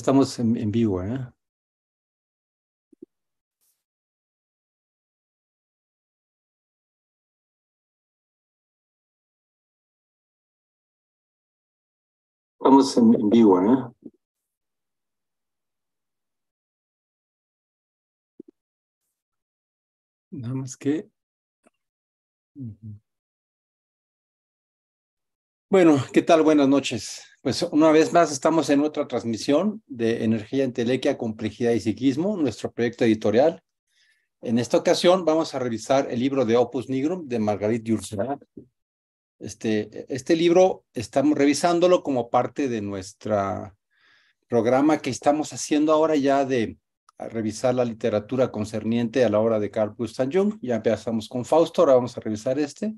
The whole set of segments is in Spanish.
Estamos en, vivo, ¿eh? Estamos en, en vivo, ¿eh? Nada más que... Bueno, ¿qué tal? Buenas noches. Pues una vez más estamos en otra transmisión de Energía Entelequia, Complejidad y Psiquismo, nuestro proyecto editorial. En esta ocasión vamos a revisar el libro de Opus Nigrum de Margarit Duras. Este, este libro estamos revisándolo como parte de nuestro programa que estamos haciendo ahora ya de revisar la literatura concerniente a la obra de Carl Gustav Jung. Ya empezamos con Fausto, ahora vamos a revisar este.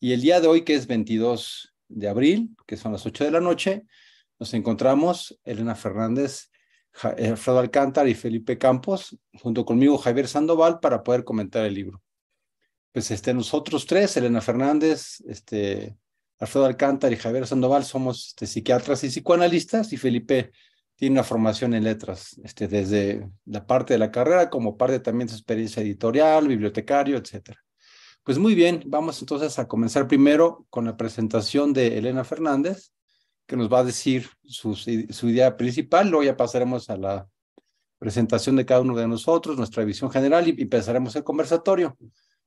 Y el día de hoy, que es 22 de abril, que son las 8 de la noche, nos encontramos Elena Fernández, Alfredo Alcántara y Felipe Campos, junto conmigo Javier Sandoval, para poder comentar el libro. Pues este, nosotros tres, Elena Fernández, este, Alfredo Alcántara y Javier Sandoval, somos este, psiquiatras y psicoanalistas y Felipe tiene una formación en letras, este, desde la parte de la carrera como parte también de su experiencia editorial, bibliotecario, etcétera. Pues muy bien, vamos entonces a comenzar primero con la presentación de Elena Fernández, que nos va a decir su, idea principal, luego ya pasaremos a la presentación de cada uno de nosotros, nuestra visión general y, empezaremos el conversatorio.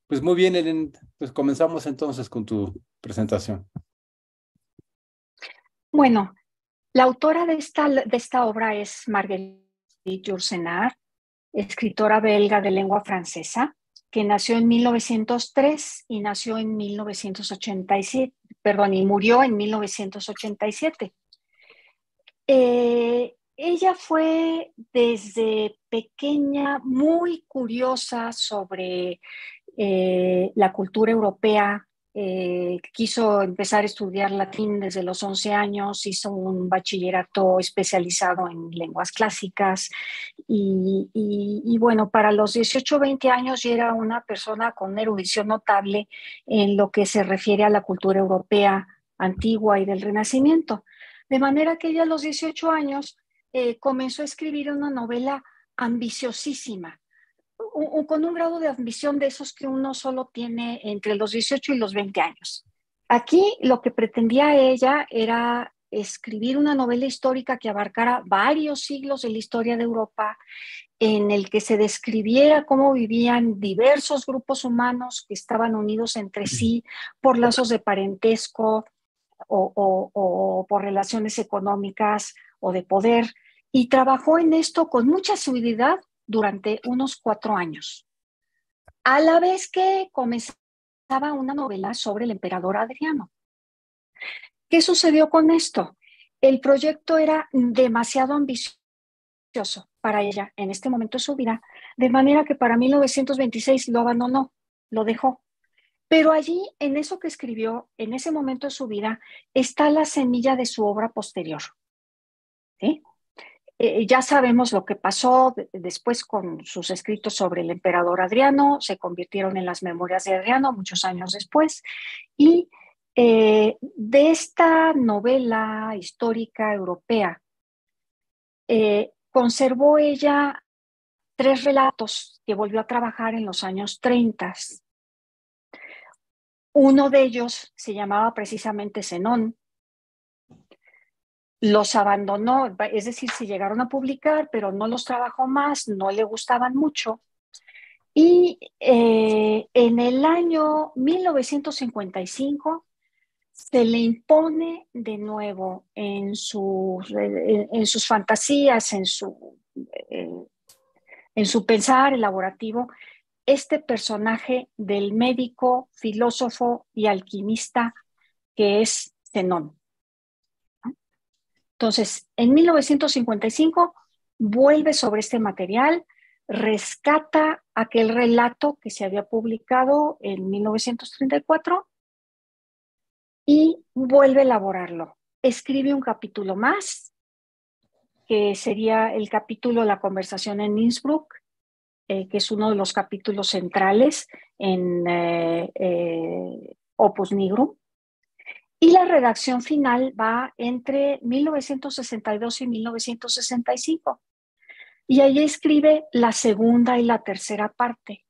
Pues muy bien, Elena, pues comenzamos entonces con tu presentación. Bueno, la autora de esta, de esta obra es Marguerite Yourcenar, escritora belga de lengua francesa que nació en 1903 y nació en 1987, perdón, y murió en 1987. Eh, ella fue desde pequeña muy curiosa sobre eh, la cultura europea, eh, quiso empezar a estudiar latín desde los 11 años, hizo un bachillerato especializado en lenguas clásicas y, bueno, para los 18-20 años ya era una persona con erudición notable en lo que se refiere a la cultura europea antigua y del Renacimiento. De manera que ya a los 18 años eh, comenzó a escribir una novela ambiciosísima con un grado de admisión de esos que uno solo tiene entre los 18 y los 20 años. Aquí lo que pretendía ella era escribir una novela histórica que abarcara varios siglos de la historia de Europa, en el que se describiera cómo vivían diversos grupos humanos que estaban unidos entre sí por lazos de parentesco o, por relaciones económicas o de poder. Y trabajó en esto con mucha subididad, durante unos cuatro años. A la vez que comenzaba una novela sobre el emperador Adriano. ¿Qué sucedió con esto? El proyecto era demasiado ambicioso para ella en este momento de su vida, de manera que para 1926 lo abandonó, lo dejó. Pero allí, en eso que escribió, en ese momento de su vida, está la semilla de su obra posterior. ¿Sí? Eh, ya sabemos lo que pasó después con sus escritos sobre el emperador Adriano, se convirtieron en las memorias de Adriano muchos años después, y eh, de esta novela histórica europea, eh, conservó ella tres relatos que volvió a trabajar en los años 30. Uno de ellos se llamaba precisamente Zenón, los abandonó, es decir, se llegaron a publicar, pero no los trabajó más, no le gustaban mucho. Y eh, en el año 1955 se le impone de nuevo en sus, en sus fantasías, en su, eh, en su pensar elaborativo, este personaje del médico, filósofo y alquimista que es Zenón. Entonces, en 1955 vuelve sobre este material, rescata aquel relato que se había publicado en 1934 y vuelve a elaborarlo. Escribe un capítulo más, que sería el capítulo La conversación en Innsbruck, eh, que es uno de los capítulos centrales en eh, eh, Opus Nigrum. Y la redacción final va entre 1962 y 1965. Y ahí escribe la segunda y la tercera parte.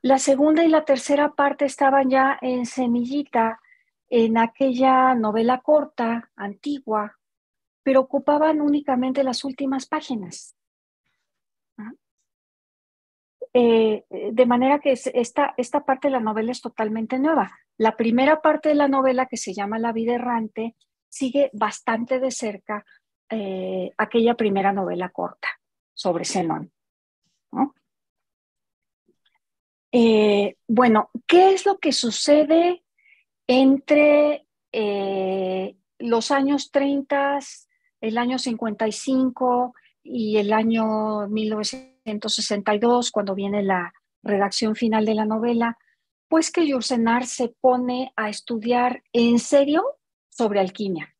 La segunda y la tercera parte estaban ya en semillita, en aquella novela corta, antigua, pero ocupaban únicamente las últimas páginas. ¿Ah? Eh, de manera que esta parte de la novela es totalmente nueva. La primera parte de la novela, que se llama La vida errante, sigue bastante de cerca eh, aquella primera novela corta sobre Zenón. Eh, bueno, ¿qué es lo que sucede entre eh, los años 30, el año 55 y el año 1962, cuando viene la redacción final de la novela? después que se pone a estudiar en serio sobre alquimia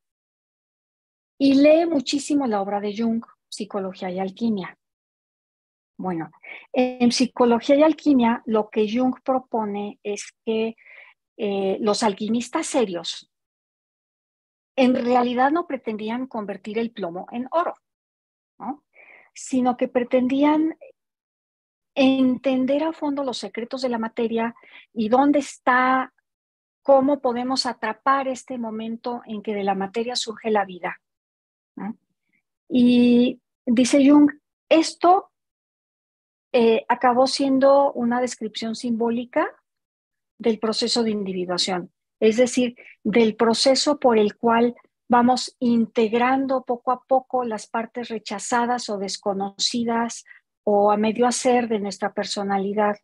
y lee muchísimo la obra de Jung, Psicología y Alquimia. Bueno, en Psicología y Alquimia lo que Jung propone es que eh, los alquimistas serios en realidad no pretendían convertir el plomo en oro, sino que pretendían entender a fondo los secretos de la materia y dónde está, cómo podemos atrapar este momento en que de la materia surge la vida. Y dice Jung, esto eh, acabó siendo una descripción simbólica del proceso de individuación, es decir, del proceso por el cual vamos integrando poco a poco las partes rechazadas o desconocidas o a medio hacer de nuestra personalidad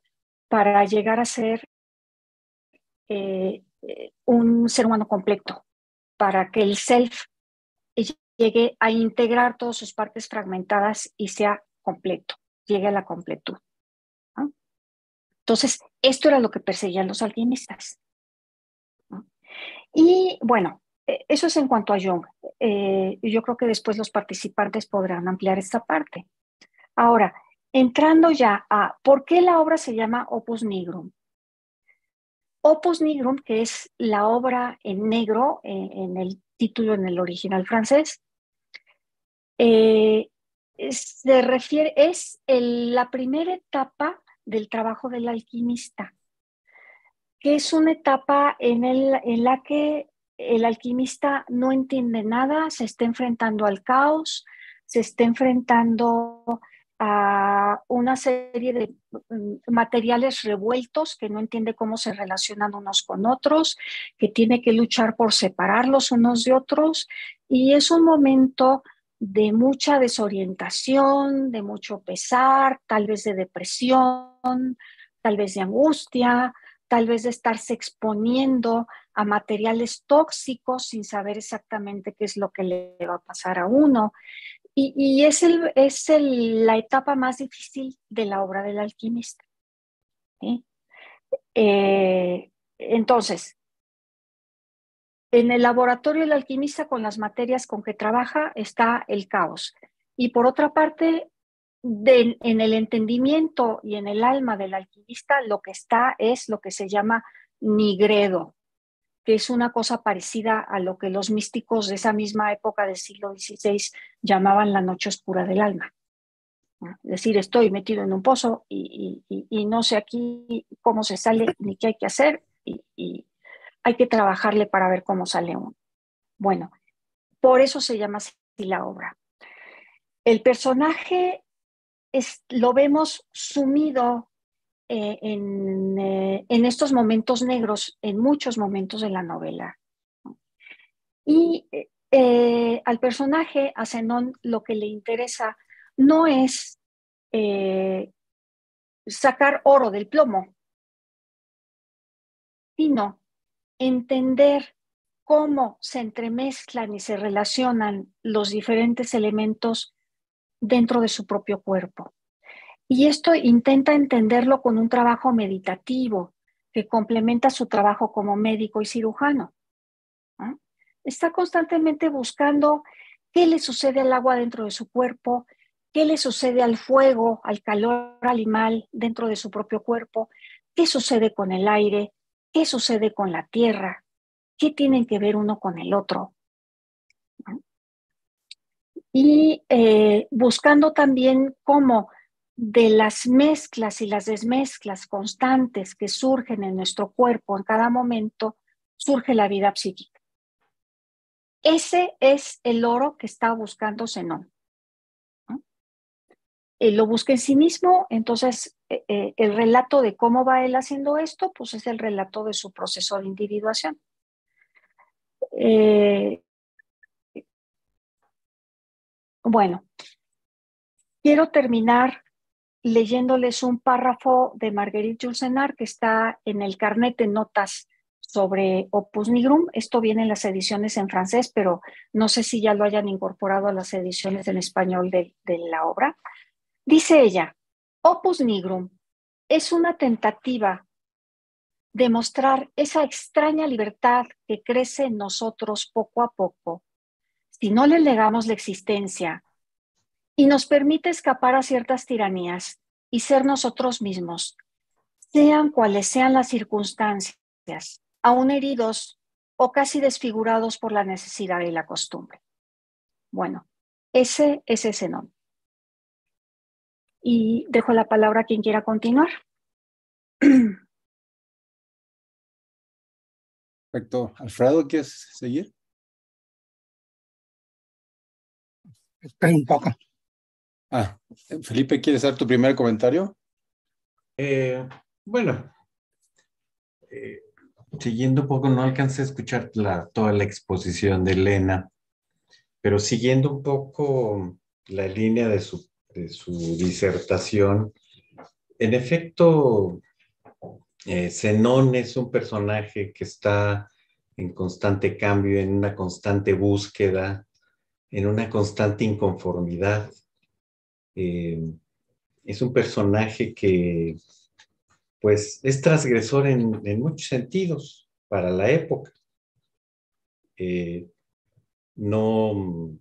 para llegar a ser eh, eh, un ser humano completo, para que el self llegue a integrar todas sus partes fragmentadas y sea completo, llegue a la completud. Entonces, esto era lo que perseguían los alquimistas. Y bueno, e, eso es en cuanto a Jung. Eh, yo creo que después los participantes podrán ampliar esta parte. Ahora, entrando ya a por qué la obra se llama Opus Nigrum. Opus Nigrum, que es la obra en negro, eh, en el título en el original francés, eh, se refiere, es la primera etapa del trabajo del alquimista, que es una etapa en, en la que el alquimista no entiende nada, se está enfrentando al caos, se está enfrentando a una serie de mm, materiales revueltos que no entiende cómo se relacionan unos con otros, que tiene que luchar por separarlos unos de otros y es un momento de mucha desorientación, de mucho pesar, tal vez de depresión, tal vez de angustia, tal vez de estarse exponiendo a materiales tóxicos sin saber exactamente qué es lo que le va a pasar a uno. Y, es, el, es la etapa más difícil de la obra del alquimista. Eh, entonces, en el laboratorio del alquimista, con las materias con que trabaja, está el caos. Y por otra parte, en el entendimiento y en el alma del alquimista, lo que está es lo que se llama nigredo, que es una cosa parecida a lo que los místicos de esa misma época del siglo XVI llamaban la noche oscura del alma. Ah, es decir, estoy metido en un pozo y, no sé aquí cómo se sale ni qué hay que hacer y, hay que trabajarle para ver cómo sale uno. Bueno, por eso se llama así la obra. El personaje es, lo vemos sumido eh, eh, en, estos momentos negros, en muchos momentos de la novela. Y eh, al personaje, a Zenón, lo que le interesa no es sacar oro del plomo, sino entender cómo se entremezclan y se relacionan los diferentes elementos dentro de su propio cuerpo. Y esto intenta entenderlo con un trabajo meditativo que complementa su trabajo como médico y cirujano. Está constantemente buscando qué le sucede al agua dentro de su cuerpo, qué le sucede al fuego, al calor animal dentro de su propio cuerpo, qué sucede con el aire, qué sucede con la tierra, qué tienen que ver uno con el otro. Y eh, buscando también cómo de las mezclas y las desmezclas constantes que surgen en nuestro cuerpo en cada momento, surge la vida psíquica. Ese es el oro que está buscando Zenón. Eh, lo busca en sí mismo, entonces eh, eh, el relato de cómo va él haciendo esto, pues es el relato de su proceso de individuación. bueno, quiero terminar leyéndoles un párrafo de Marguerite Julcenar que está en el carnet de notas sobre Opus Nigrum. Esto viene en las ediciones en francés, pero no sé si ya lo hayan incorporado a las ediciones en español de, la obra. Dice ella, Opus Nigrum es una tentativa de mostrar esa extraña libertad que crece en nosotros poco a poco. Si no le negamos la existencia y nos permite escapar a ciertas tiranías y ser nosotros mismos, sean cuales sean las circunstancias, aún heridos o casi desfigurados por la necesidad y la costumbre. Bueno, ese es ese nombre. Y dejo la palabra a quien quiera continuar. Perfecto. Alfredo, ¿quieres seguir? Espera un poco. Ah, Felipe, ¿quieres dar tu primer comentario? Eh, bueno, eh, siguiendo un poco, no alcancé a escuchar toda la exposición de Elena, pero siguiendo un poco la línea de su, disertación, en efecto, eh, Zenón es un personaje que está en constante cambio, en una constante búsqueda, en una constante inconformidad eh, es un personaje que pues es transgresor en, muchos sentidos para la época. Eh, no,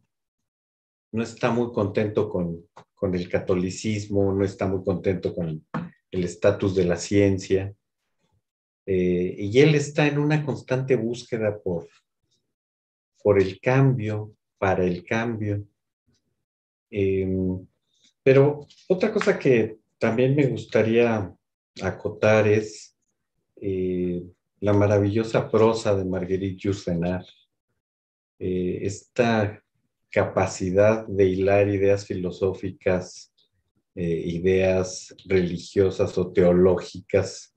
no está muy contento con, con, el catolicismo, no está muy contento con el estatus de la ciencia. Eh, y él está en una constante búsqueda por, por el cambio, para el cambio. Pero otra cosa que también me gustaría acotar es eh, la maravillosa prosa de Marguerite Yourcenar, eh, esta capacidad de hilar ideas filosóficas, eh, ideas religiosas o teológicas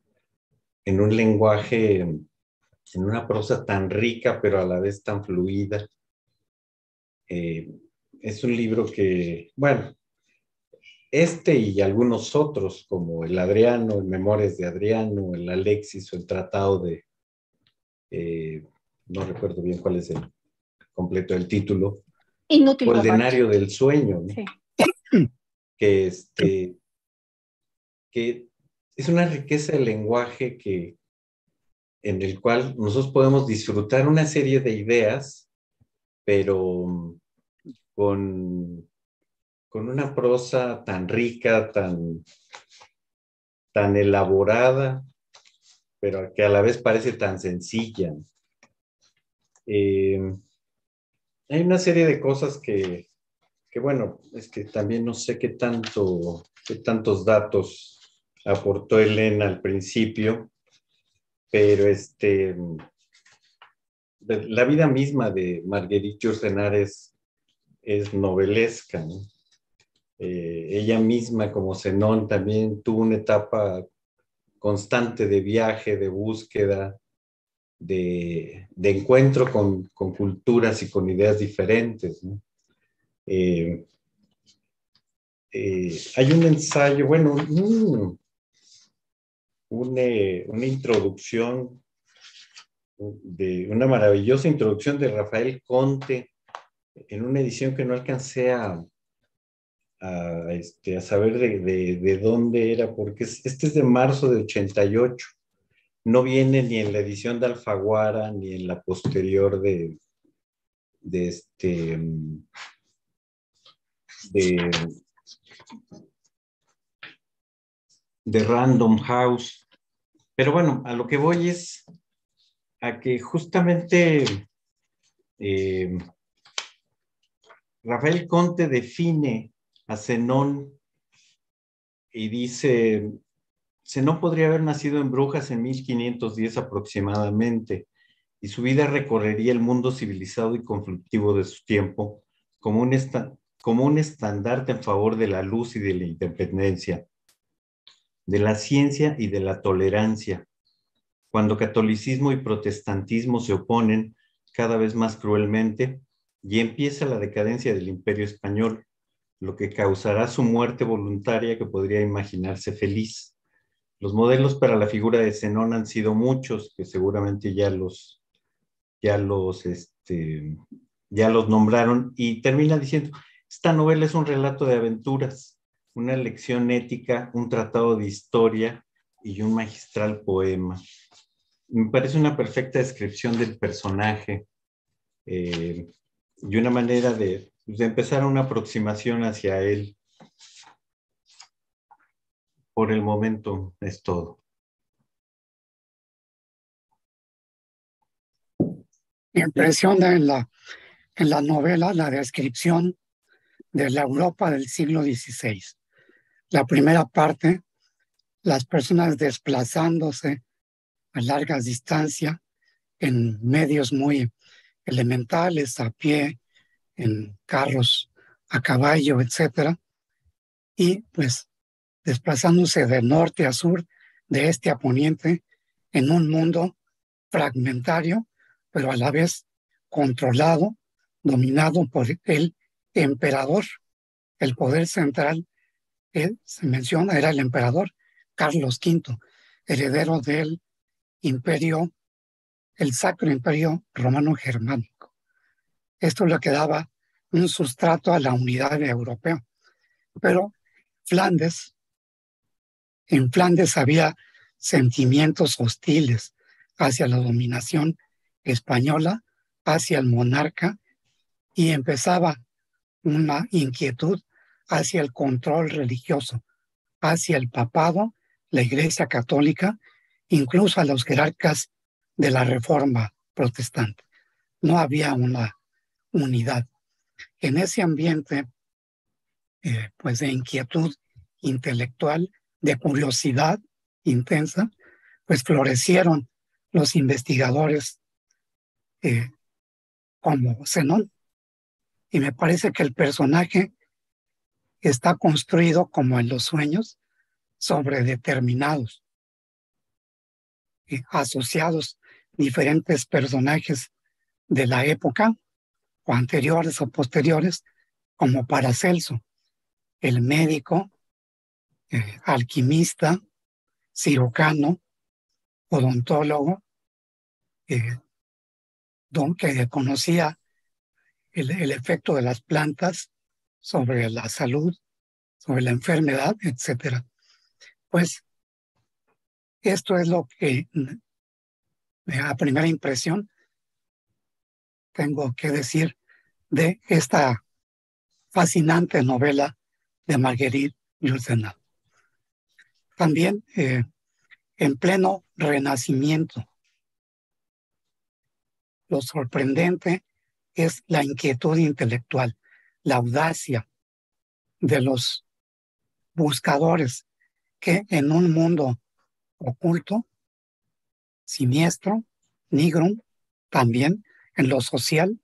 en un lenguaje, en una prosa tan rica pero a la vez tan fluida. es un libro que, bueno, este y algunos otros, como el Adriano, el Memorias de Adriano, el Alexis o el Tratado de, eh, no recuerdo bien cuál es el completo del título, Inútil, el del Sueño, ¿no? que, este, que es una riqueza de lenguaje que, en el cual nosotros podemos disfrutar una serie de ideas, pero con con una prosa tan rica, tan, elaborada, pero que a la vez parece tan sencilla. Eh, hay una serie de cosas que, bueno, es que también no sé qué, tanto, qué tantos datos aportó Elena al principio, pero este, la vida misma de Marguerite Yourcenar es, es novelesca, ¿no? Eh, ella misma como Zenón también tuvo una etapa constante de viaje, de búsqueda, de, encuentro con, culturas y con ideas diferentes. Eh, eh, hay un ensayo, bueno, una, introducción, de, una maravillosa introducción de Rafael Conte en una edición que no alcancé a, este, a, saber de, dónde era, porque este es de marzo de 88. No viene ni en la edición de Alfaguara, ni en la posterior de, de este, de, de Random House. Pero bueno, a lo que voy es a que justamente eh, Rafael Conte define a Zenón y dice, Zenón podría haber nacido en Brujas en 1510 aproximadamente, y su vida recorrería el mundo civilizado y conflictivo de su tiempo como un, como un estandarte en favor de la luz y de la independencia, de la ciencia y de la tolerancia. Cuando catolicismo y protestantismo se oponen cada vez más cruelmente y empieza la decadencia del imperio español, lo que causará su muerte voluntaria que podría imaginarse feliz. Los modelos para la figura de Zenón han sido muchos, que seguramente ya los, ya los, este, ya los nombraron, y termina diciendo, esta novela es un relato de aventuras, una lección ética, un tratado de historia y un magistral poema. Me parece una perfecta descripción del personaje eh, y una manera de, pues, de empezar una aproximación hacia él. Por el momento es todo. Me impresiona en la, en la novela la descripción de la Europa del siglo XVI. La primera parte, las personas desplazándose a largas distancias en medios muy elementales, a pie, en carros a caballo, etcétera, y pues desplazándose de norte a sur, de este a poniente, en un mundo fragmentario, pero a la vez controlado, dominado por el emperador. El poder central se menciona era el emperador Carlos V, heredero del imperio, el Sacro Imperio Romano Germánico. Esto le quedaba un sustrato a la unidad europea. Pero Flandes, en Flandes había sentimientos hostiles hacia la dominación española, hacia el monarca, y empezaba una inquietud hacia el control religioso, hacia el papado, la Iglesia Católica, incluso a los jerarcas de la Reforma Protestante. No había una unidad. En ese ambiente, eh, pues de inquietud intelectual, de curiosidad intensa, pues florecieron los investigadores eh, como Zenón. Y me parece que el personaje está construido como en los sueños sobre determinados, eh, asociados diferentes personajes de la época o anteriores o posteriores, como Paracelso, el médico, eh, alquimista, cirujano, odontólogo, eh, don, que conocía el, el efecto de las plantas sobre la salud, sobre la enfermedad, etc. Pues esto es lo que mm, a primera impresión tengo que decir de esta fascinante novela de Marguerite Yourcenar. También eh, en pleno renacimiento. Lo sorprendente es la inquietud intelectual, la audacia de los buscadores que en un mundo oculto, siniestro, negro, también en lo social,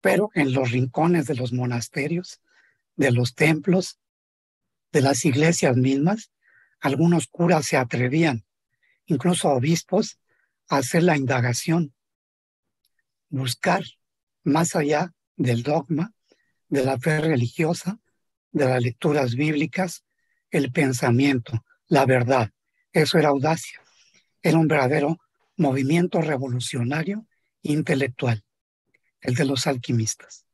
pero en los rincones de los monasterios, de los templos, de las iglesias mismas, algunos curas se atrevían, incluso obispos, a hacer la indagación, buscar más allá del dogma, de la fe religiosa, de las lecturas bíblicas, el pensamiento, la verdad. Eso era audacia. Era un verdadero movimiento revolucionario intelectual, el de los alquimistas.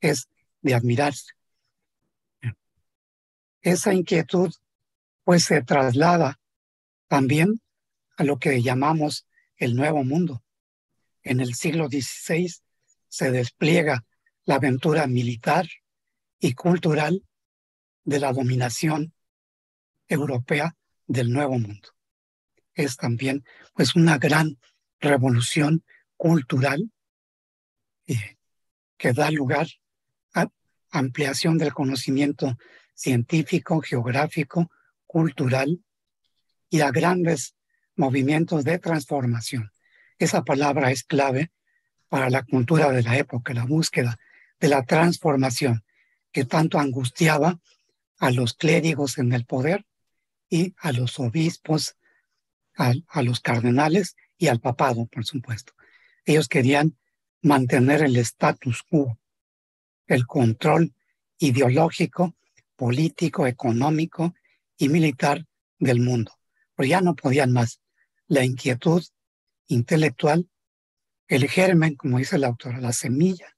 Es de admirarse. Esa inquietud pues se traslada también a lo que llamamos el Nuevo Mundo. En el siglo XVI se despliega la aventura militar y cultural de la dominación europea del Nuevo Mundo. Es también pues una gran revolución cultural eh, que da lugar a ampliación del conocimiento científico, geográfico, cultural y a grandes movimientos de transformación. Esa palabra es clave para la cultura de la época, la búsqueda de la transformación que tanto angustiaba a los clérigos en el poder y a los obispos, a los cardenales y al papado, por supuesto. Ellos querían mantener el status quo, el control ideológico, político, económico y militar del mundo. Pero ya no podían más. La inquietud intelectual, el germen, como dice la autora, la semilla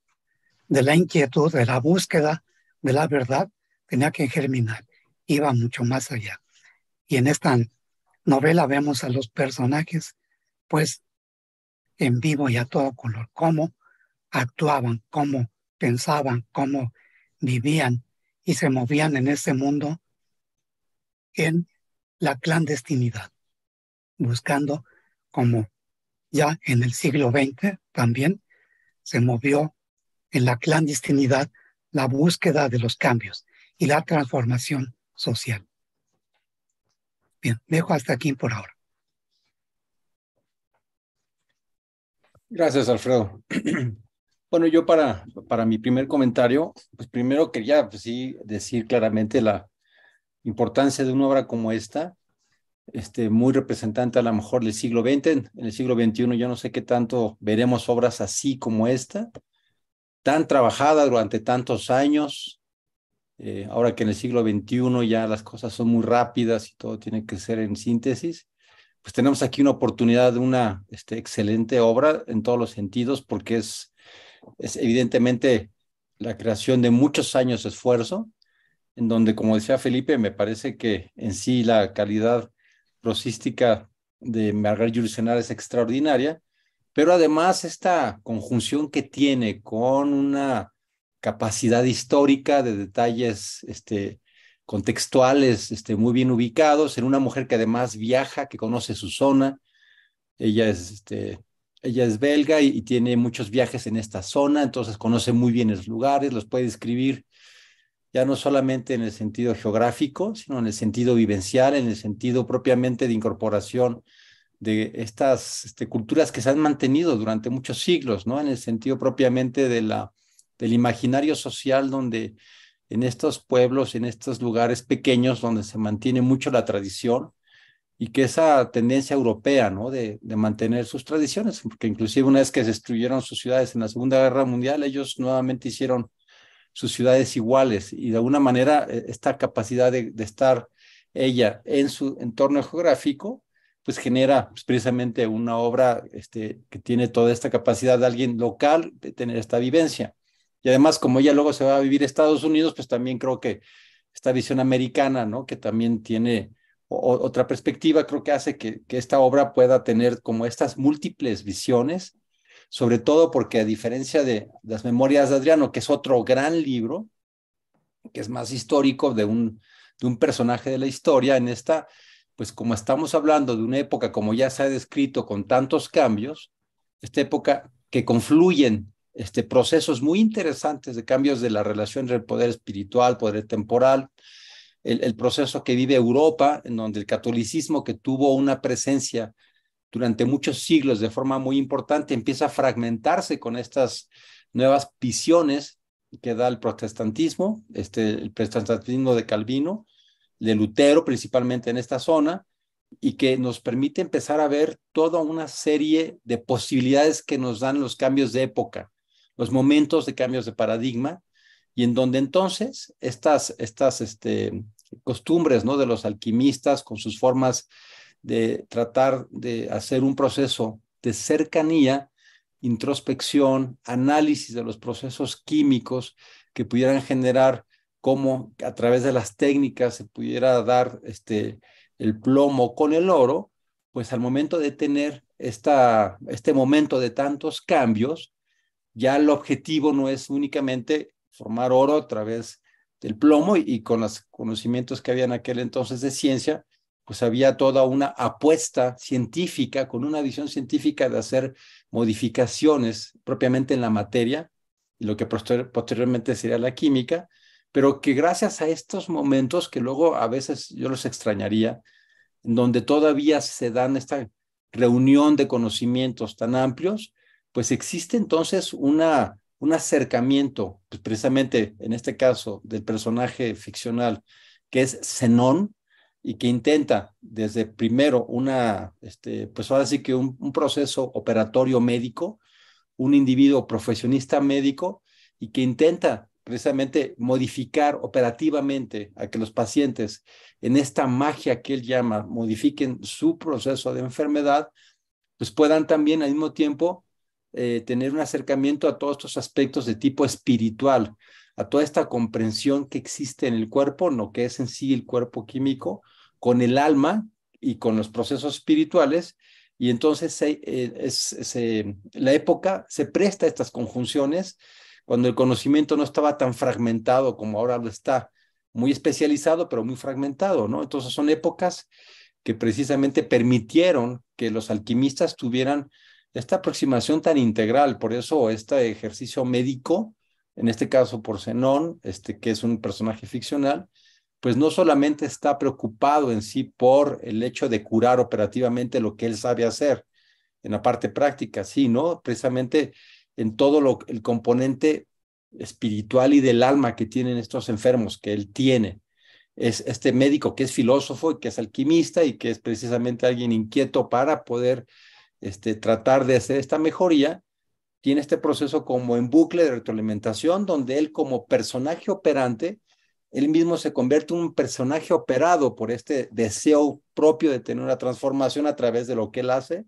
de la inquietud, de la búsqueda de la verdad, tenía que germinar, iba mucho más allá. Y en esta novela vemos a los personajes, pues, en vivo y a todo color, cómo actuaban, cómo pensaban, cómo vivían y se movían en ese mundo en la clandestinidad, buscando como ya en el siglo XX también se movió en la clandestinidad la búsqueda de los cambios y la transformación social. Bien, dejo hasta aquí por ahora. Gracias, Alfredo. Bueno, yo para, para mi primer comentario, pues primero quería pues sí, decir claramente la importancia de una obra como esta, este, muy representante a lo mejor del siglo XX. En el siglo XXI yo no sé qué tanto veremos obras así como esta, tan trabajada durante tantos años. Eh, ahora que en el siglo XXI ya las cosas son muy rápidas y todo tiene que ser en síntesis pues tenemos aquí una oportunidad de una este, excelente obra en todos los sentidos, porque es, evidentemente la creación de muchos años de esfuerzo, en donde, como decía Felipe, me parece que en sí la calidad prosística de Margaret es extraordinaria, pero además esta conjunción que tiene con una capacidad histórica de detalles este, contextuales este, muy bien ubicados, en una mujer que además viaja, que conoce su zona. Ella es, este, ella es belga y, tiene muchos viajes en esta zona, entonces conoce muy bien los lugares, los puede describir ya no solamente en el sentido geográfico, sino en el sentido vivencial, en el sentido propiamente de incorporación de estas este, culturas que se han mantenido durante muchos siglos, ¿no? En el sentido propiamente de la, del imaginario social donde en estos pueblos, en estos lugares pequeños donde se mantiene mucho la tradición y que esa tendencia europea, ¿no? De, mantener sus tradiciones, porque inclusive una vez que destruyeron sus ciudades en la Segunda Guerra Mundial, ellos nuevamente hicieron sus ciudades iguales y de alguna manera eh, esta capacidad de, estar ella en su entorno geográfico, pues genera pues, precisamente una obra este, que tiene toda esta capacidad de alguien local de tener esta vivencia. Y además, como ella luego se va a vivir a Estados Unidos, pues también creo que esta visión americana, ¿no? Que también tiene otra perspectiva, creo que hace que, esta obra pueda tener como estas múltiples visiones, sobre todo porque a diferencia de las memorias de Adriano, que es otro gran libro, que es más histórico de un, de un personaje de la historia, en esta, pues como estamos hablando de una época, como ya se ha descrito, con tantos cambios, esta época que confluyen este, procesos muy interesantes de cambios de la relación entre el poder espiritual, poder temporal, el, proceso que vive Europa, en donde el catolicismo que tuvo una presencia durante muchos siglos de forma muy importante empieza a fragmentarse con estas nuevas visiones que da el protestantismo, este, el protestantismo de Calvino, de Lutero principalmente en esta zona, y que nos permite empezar a ver toda una serie de posibilidades que nos dan los cambios de época los momentos de cambios de paradigma y en donde entonces estas, estas este, costumbres ¿no? de los alquimistas con sus formas de tratar de hacer un proceso de cercanía, introspección, análisis de los procesos químicos que pudieran generar cómo a través de las técnicas se pudiera dar este, el plomo con el oro, pues al momento de tener esta, este momento de tantos cambios, ya el objetivo no es únicamente formar oro a través del plomo y, con los conocimientos que había en aquel entonces de ciencia, pues había toda una apuesta científica, con una visión científica de hacer modificaciones propiamente en la materia, y lo que posteriormente sería la química, pero que gracias a estos momentos que luego a veces yo los extrañaría, donde todavía se dan esta reunión de conocimientos tan amplios, pues existe entonces una, un acercamiento, pues, precisamente en este caso del personaje ficcional, que es Zenón, y que intenta desde primero una, este, pues ahora sí que un, un proceso operatorio médico, un individuo profesionista médico, y que intenta precisamente modificar operativamente a que los pacientes en esta magia que él llama modifiquen su proceso de enfermedad, pues puedan también al mismo tiempo eh, tener un acercamiento a todos estos aspectos de tipo espiritual, a toda esta comprensión que existe en el cuerpo, no que es en sí el cuerpo químico, con el alma y con los procesos espirituales. Y entonces eh, la época se presta a estas conjunciones cuando el conocimiento no estaba tan fragmentado como ahora lo está, muy especializado, pero muy fragmentado, ¿no? Entonces son épocas que precisamente permitieron que los alquimistas tuvieran esta aproximación tan integral, por eso este ejercicio médico, en este caso por Zenón, este, que es un personaje ficcional, pues no solamente está preocupado en sí por el hecho de curar operativamente lo que él sabe hacer en la parte práctica, sino precisamente en todo lo, el componente espiritual y del alma que tienen estos enfermos que él tiene. Es este médico que es filósofo y que es alquimista y que es precisamente alguien inquieto para poder este, tratar de hacer esta mejoría, tiene este proceso como en bucle de retroalimentación, donde él como personaje operante, él mismo se convierte en un personaje operado por este deseo propio de tener una transformación a través de lo que él hace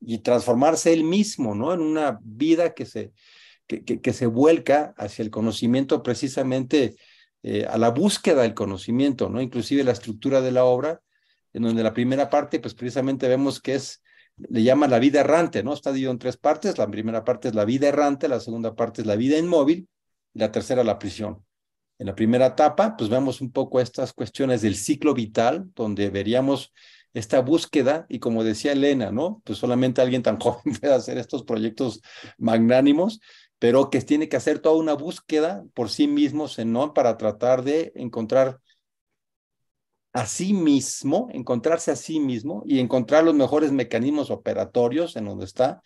y transformarse él mismo, ¿no? En una vida que se, que, se vuelca hacia el conocimiento precisamente eh, a la búsqueda del conocimiento, ¿no? Inclusive la estructura de la obra, en donde la primera parte, pues precisamente vemos que es le llama la vida errante, ¿no? Está dividido en tres partes. La primera parte es la vida errante, la segunda parte es la vida inmóvil y la tercera la prisión. En la primera etapa, pues vemos un poco estas cuestiones del ciclo vital, donde veríamos esta búsqueda y como decía Elena, ¿no? Pues solamente alguien tan joven puede hacer estos proyectos magnánimos, pero que tiene que hacer toda una búsqueda por sí mismo, ¿no? Para tratar de encontrar a sí mismo, encontrarse a sí mismo y encontrar los mejores mecanismos operatorios en donde está,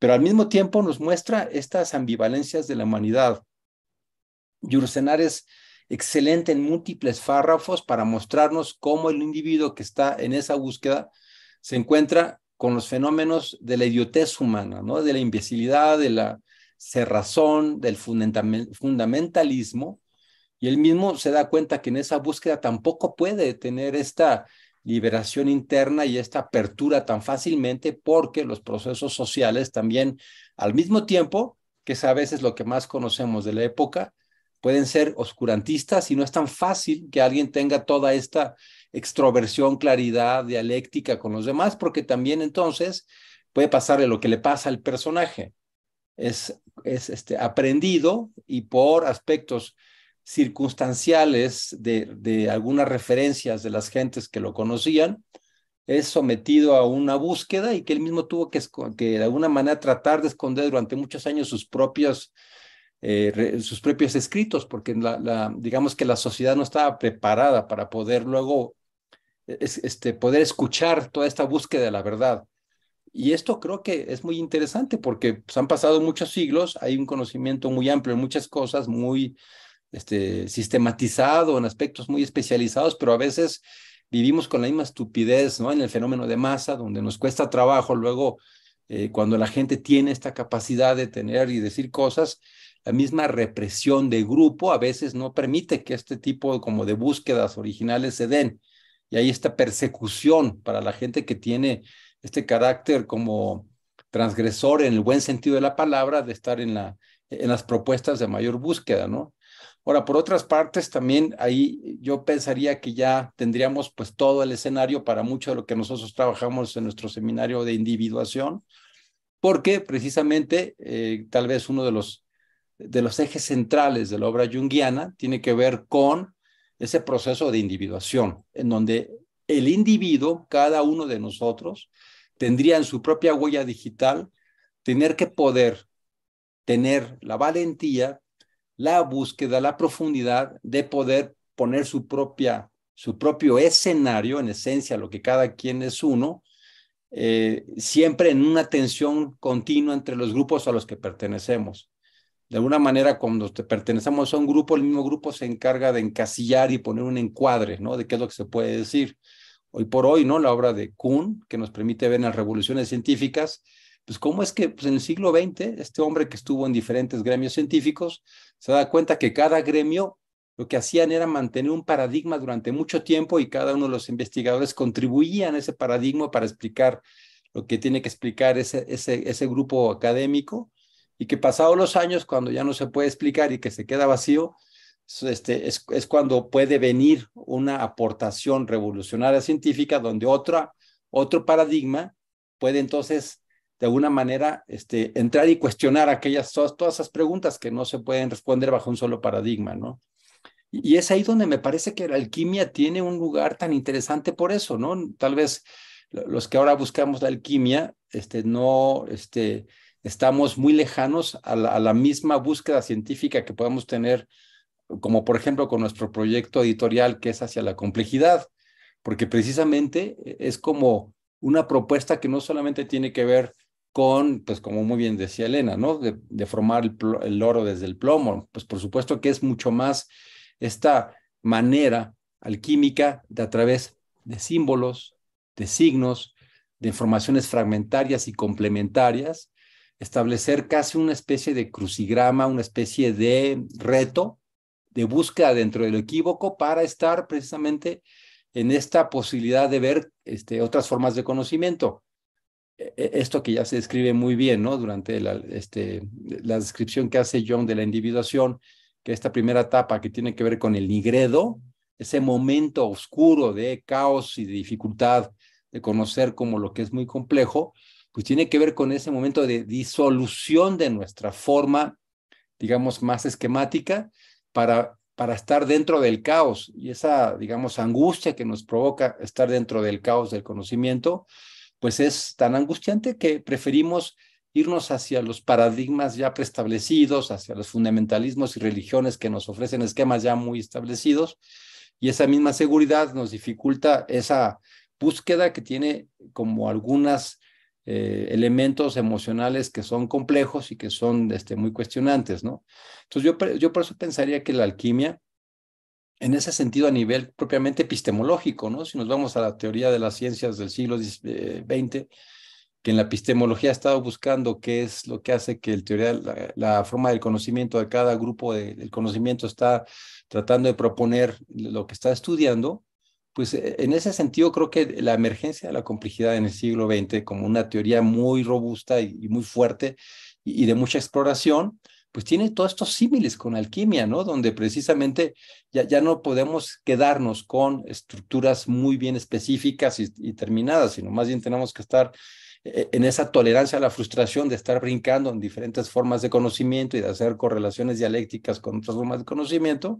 pero al mismo tiempo nos muestra estas ambivalencias de la humanidad. Yurcenar es excelente en múltiples párrafos para mostrarnos cómo el individuo que está en esa búsqueda se encuentra con los fenómenos de la idiotez humana, ¿no? de la imbecilidad, de la cerrazón, del fundamentalismo, y él mismo se da cuenta que en esa búsqueda tampoco puede tener esta liberación interna y esta apertura tan fácilmente porque los procesos sociales también, al mismo tiempo, que es a veces lo que más conocemos de la época, pueden ser oscurantistas y no es tan fácil que alguien tenga toda esta extroversión, claridad, dialéctica con los demás, porque también entonces puede pasarle lo que le pasa al personaje. Es, es este, aprendido y por aspectos circunstanciales de, de algunas referencias de las gentes que lo conocían, es sometido a una búsqueda y que él mismo tuvo que, que de alguna manera tratar de esconder durante muchos años sus propios, eh, sus propios escritos, porque la, la, digamos que la sociedad no estaba preparada para poder luego e-, este, poder escuchar toda esta búsqueda de la verdad. Y esto creo que es muy interesante porque pues, han pasado muchos siglos, hay un conocimiento muy amplio en muchas cosas, muy este, sistematizado en aspectos muy especializados, pero a veces vivimos con la misma estupidez, ¿no? En el fenómeno de masa, donde nos cuesta trabajo luego, eh, cuando la gente tiene esta capacidad de tener y decir cosas, la misma represión de grupo a veces no permite que este tipo como de búsquedas originales se den. Y hay esta persecución para la gente que tiene este carácter como transgresor en el buen sentido de la palabra de estar en, la, en las propuestas de mayor búsqueda, ¿no? Ahora, por otras partes, también ahí yo pensaría que ya tendríamos pues todo el escenario para mucho de lo que nosotros trabajamos en nuestro seminario de individuación, porque precisamente eh, tal vez uno de los, de los ejes centrales de la obra junguiana tiene que ver con ese proceso de individuación, en donde el individuo, cada uno de nosotros, tendría en su propia huella digital tener que poder tener la valentía la búsqueda, la profundidad de poder poner su propia, su propio escenario, en esencia lo que cada quien es uno, eh, siempre en una tensión continua entre los grupos a los que pertenecemos. De alguna manera, cuando pertenecemos a un grupo, el mismo grupo se encarga de encasillar y poner un encuadre, ¿no? De qué es lo que se puede decir. Hoy por hoy, ¿no? La obra de Kuhn, que nos permite ver las revoluciones científicas, pues cómo es que pues, en el siglo XX, este hombre que estuvo en diferentes gremios científicos, se da cuenta que cada gremio lo que hacían era mantener un paradigma durante mucho tiempo y cada uno de los investigadores contribuían a ese paradigma para explicar lo que tiene que explicar ese, ese, ese grupo académico y que pasados los años, cuando ya no se puede explicar y que se queda vacío, este, es, cuando puede venir una aportación revolucionaria científica donde otra, otro paradigma puede entonces de alguna manera este, entrar y cuestionar aquellas, todas, esas preguntas que no se pueden responder bajo un solo paradigma, ¿no? Y es ahí donde me parece que la alquimia tiene un lugar tan interesante por eso, ¿no? Tal vez los que ahora buscamos la alquimia, este, no, este, estamos muy lejanos a la misma búsqueda científica que podemos tener, como por ejemplo con nuestro proyecto editorial que es hacia la complejidad, porque precisamente e, es como una propuesta que no solamente tiene que ver con, pues como muy bien decía Elena, ¿no? De, formar el, oro desde el plomo. Pues por supuesto que es mucho más esta manera alquímica de a través de símbolos, de signos, de informaciones fragmentarias y complementarias, establecer casi una especie de crucigrama, una especie de reto de búsqueda dentro del equívoco para estar precisamente en esta posibilidad de ver este, otras formas de conocimiento. E-, e-, esto que ya se describe muy bien, ¿no? Durante la, este, la descripción que hace John de la individuación, que esta primera etapa que tiene que ver con el nigredo, ese momento oscuro de caos y de dificultad de conocer como lo que es muy complejo, pues tiene que ver con ese momento de disolución de nuestra forma, digamos, más esquemática para, para estar dentro del caos y esa, digamos, angustia que nos provoca estar dentro del caos del conocimiento, pues es tan angustiante que preferimos irnos hacia los paradigmas ya preestablecidos, hacia los fundamentalismos y religiones que nos ofrecen esquemas ya muy establecidos, y esa misma seguridad nos dificulta esa búsqueda que tiene como algunos eh, elementos emocionales que son complejos y que son este, muy cuestionantes, ¿no? Entonces yo, yo por eso pensaría que la alquimia en ese sentido a nivel propiamente epistemológico, ¿no? Si nos vamos a la teoría de las ciencias del siglo XX, eh, que en la epistemología ha estado buscando qué es lo que hace que el teoría, la, forma del conocimiento de cada grupo del conocimiento está tratando de proponer lo que está estudiando, pues eh, en ese sentido creo que la emergencia de la complejidad en el siglo XX como una teoría muy robusta y, muy fuerte y de mucha exploración, pues tiene todos estos símiles con alquimia, ¿no? Donde precisamente ya, ya no podemos quedarnos con estructuras muy bien específicas y, terminadas, sino más bien tenemos que estar eh, en esa tolerancia a la frustración de estar brincando en diferentes formas de conocimiento y de hacer correlaciones dialécticas con otras formas de conocimiento,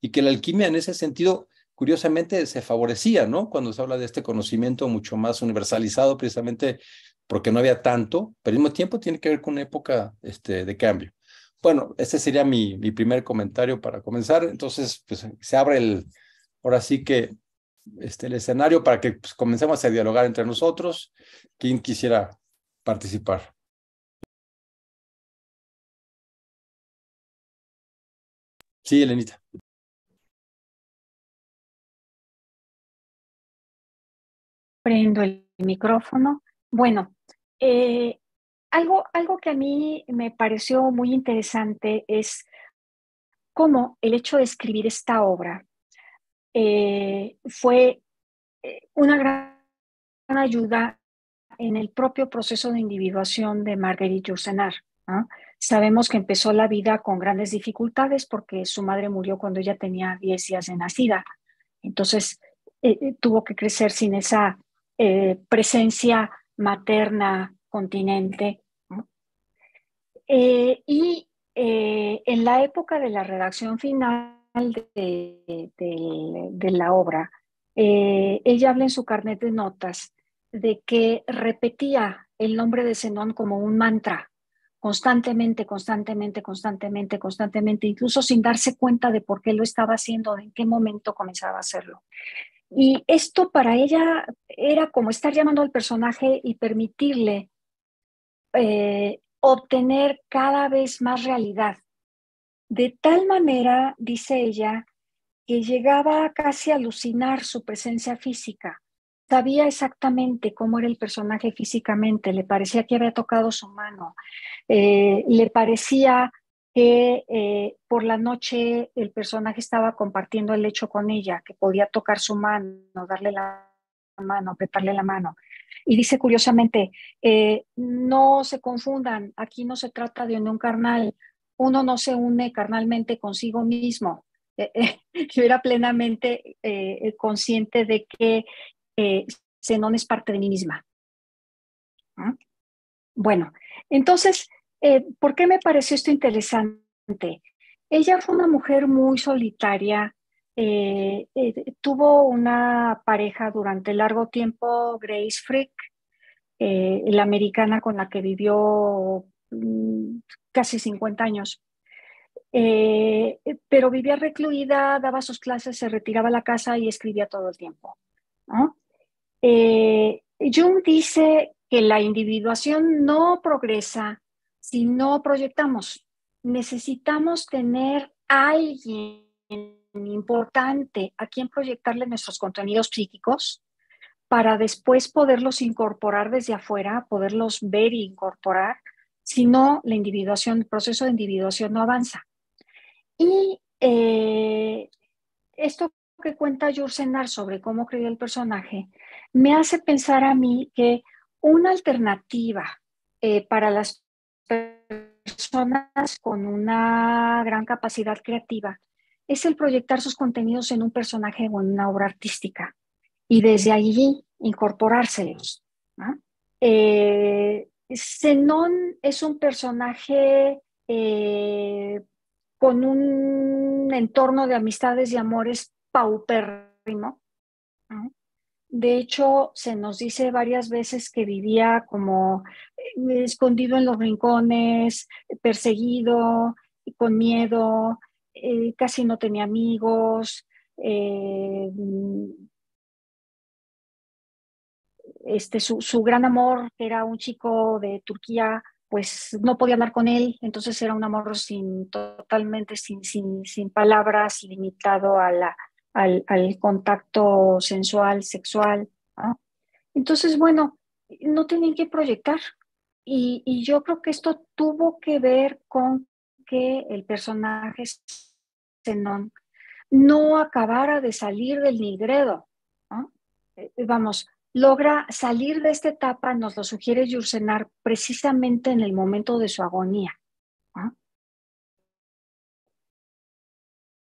y que la alquimia en ese sentido, curiosamente, se favorecía, ¿no? Cuando se habla de este conocimiento mucho más universalizado, precisamente porque no había tanto, pero al mismo tiempo tiene que ver con una época este, de cambio bueno, este sería mi, primer comentario para comenzar. Entonces, pues se abre el, ahora sí que este, el escenario para que pues, comencemos a dialogar entre nosotros. ¿Quién quisiera participar? Sí, Elenita. Prendo el micrófono. Bueno, eh, algo, algo que a mí me pareció muy interesante es cómo el hecho de escribir esta obra eh, fue eh, una gran ayuda en el propio proceso de individuación de Marguerite Yourcenar. Sabemos que empezó la vida con grandes dificultades porque su madre murió cuando ella tenía 10 días de nacida. Entonces eh, tuvo que crecer sin esa presencia materna continente eh, y eh, en la época de la redacción final de, la obra, eh, ella habla en su carnet de notas de que repetía el nombre de Zenón como un mantra, constantemente, constantemente, constantemente, constantemente, incluso sin darse cuenta de por qué lo estaba haciendo, de en qué momento comenzaba a hacerlo. Y esto para ella era como estar llamando al personaje y permitirle obtener cada vez más realidad. De tal manera, dice ella, que llegaba a casi alucinar su presencia física. Sabía exactamente cómo era el personaje físicamente, le parecía que había tocado su mano, eh, le parecía que eh, por la noche el personaje estaba compartiendo el lecho con ella, que podía tocar su mano, darle la mano, apretarle la mano. Y dice curiosamente, eh, no se confundan, aquí no se trata de unión carnal, uno no se une carnalmente consigo mismo. Eh, eh, yo era plenamente consciente de que Zenón es parte de mí misma. ¿Mm? Bueno, entonces, ¿por qué me pareció esto interesante? Ella fue una mujer muy solitaria, eh, eh, tuvo una pareja durante largo tiempo, Grace Frick, eh, la americana con la que vivió mm, casi 50 años. pero vivía recluida, daba sus clases, se retiraba a la casa y escribía todo el tiempo. Jung dice que la individuación no progresa si no proyectamos. Necesitamos tener alguien importante a quién proyectarle nuestros contenidos psíquicos para después poderlos incorporar desde afuera, poderlos ver e incorporar. Si no, la individuación, el proceso de individuación no avanza. Y eh, esto que cuenta Jursenar sobre cómo creó el personaje me hace pensar a mí que una alternativa eh, para las personas con una gran capacidad creativa es el proyectar sus contenidos en un personaje o en una obra artística y desde allí incorporárselos. Eh, Zenón es un personaje eh, con un entorno de amistades y amores paupérrimo. De hecho, se nos dice varias veces que vivía como eh, escondido en los rincones, perseguido, con miedo, eh, casi no tenía amigos, eh, este, su, gran amor, era un chico de Turquía, pues no podía andar con él, entonces era un amor sin, totalmente sin, sin, palabras, limitado a la, al, contacto sensual, sexual. Entonces, bueno, no tenían que proyectar. Y, y yo creo que esto tuvo que ver con que el personaje no acabara de salir del nigredo. Eh, eh, vamos, logra salir de esta etapa, nos lo sugiere Yursenar, precisamente en el momento de su agonía.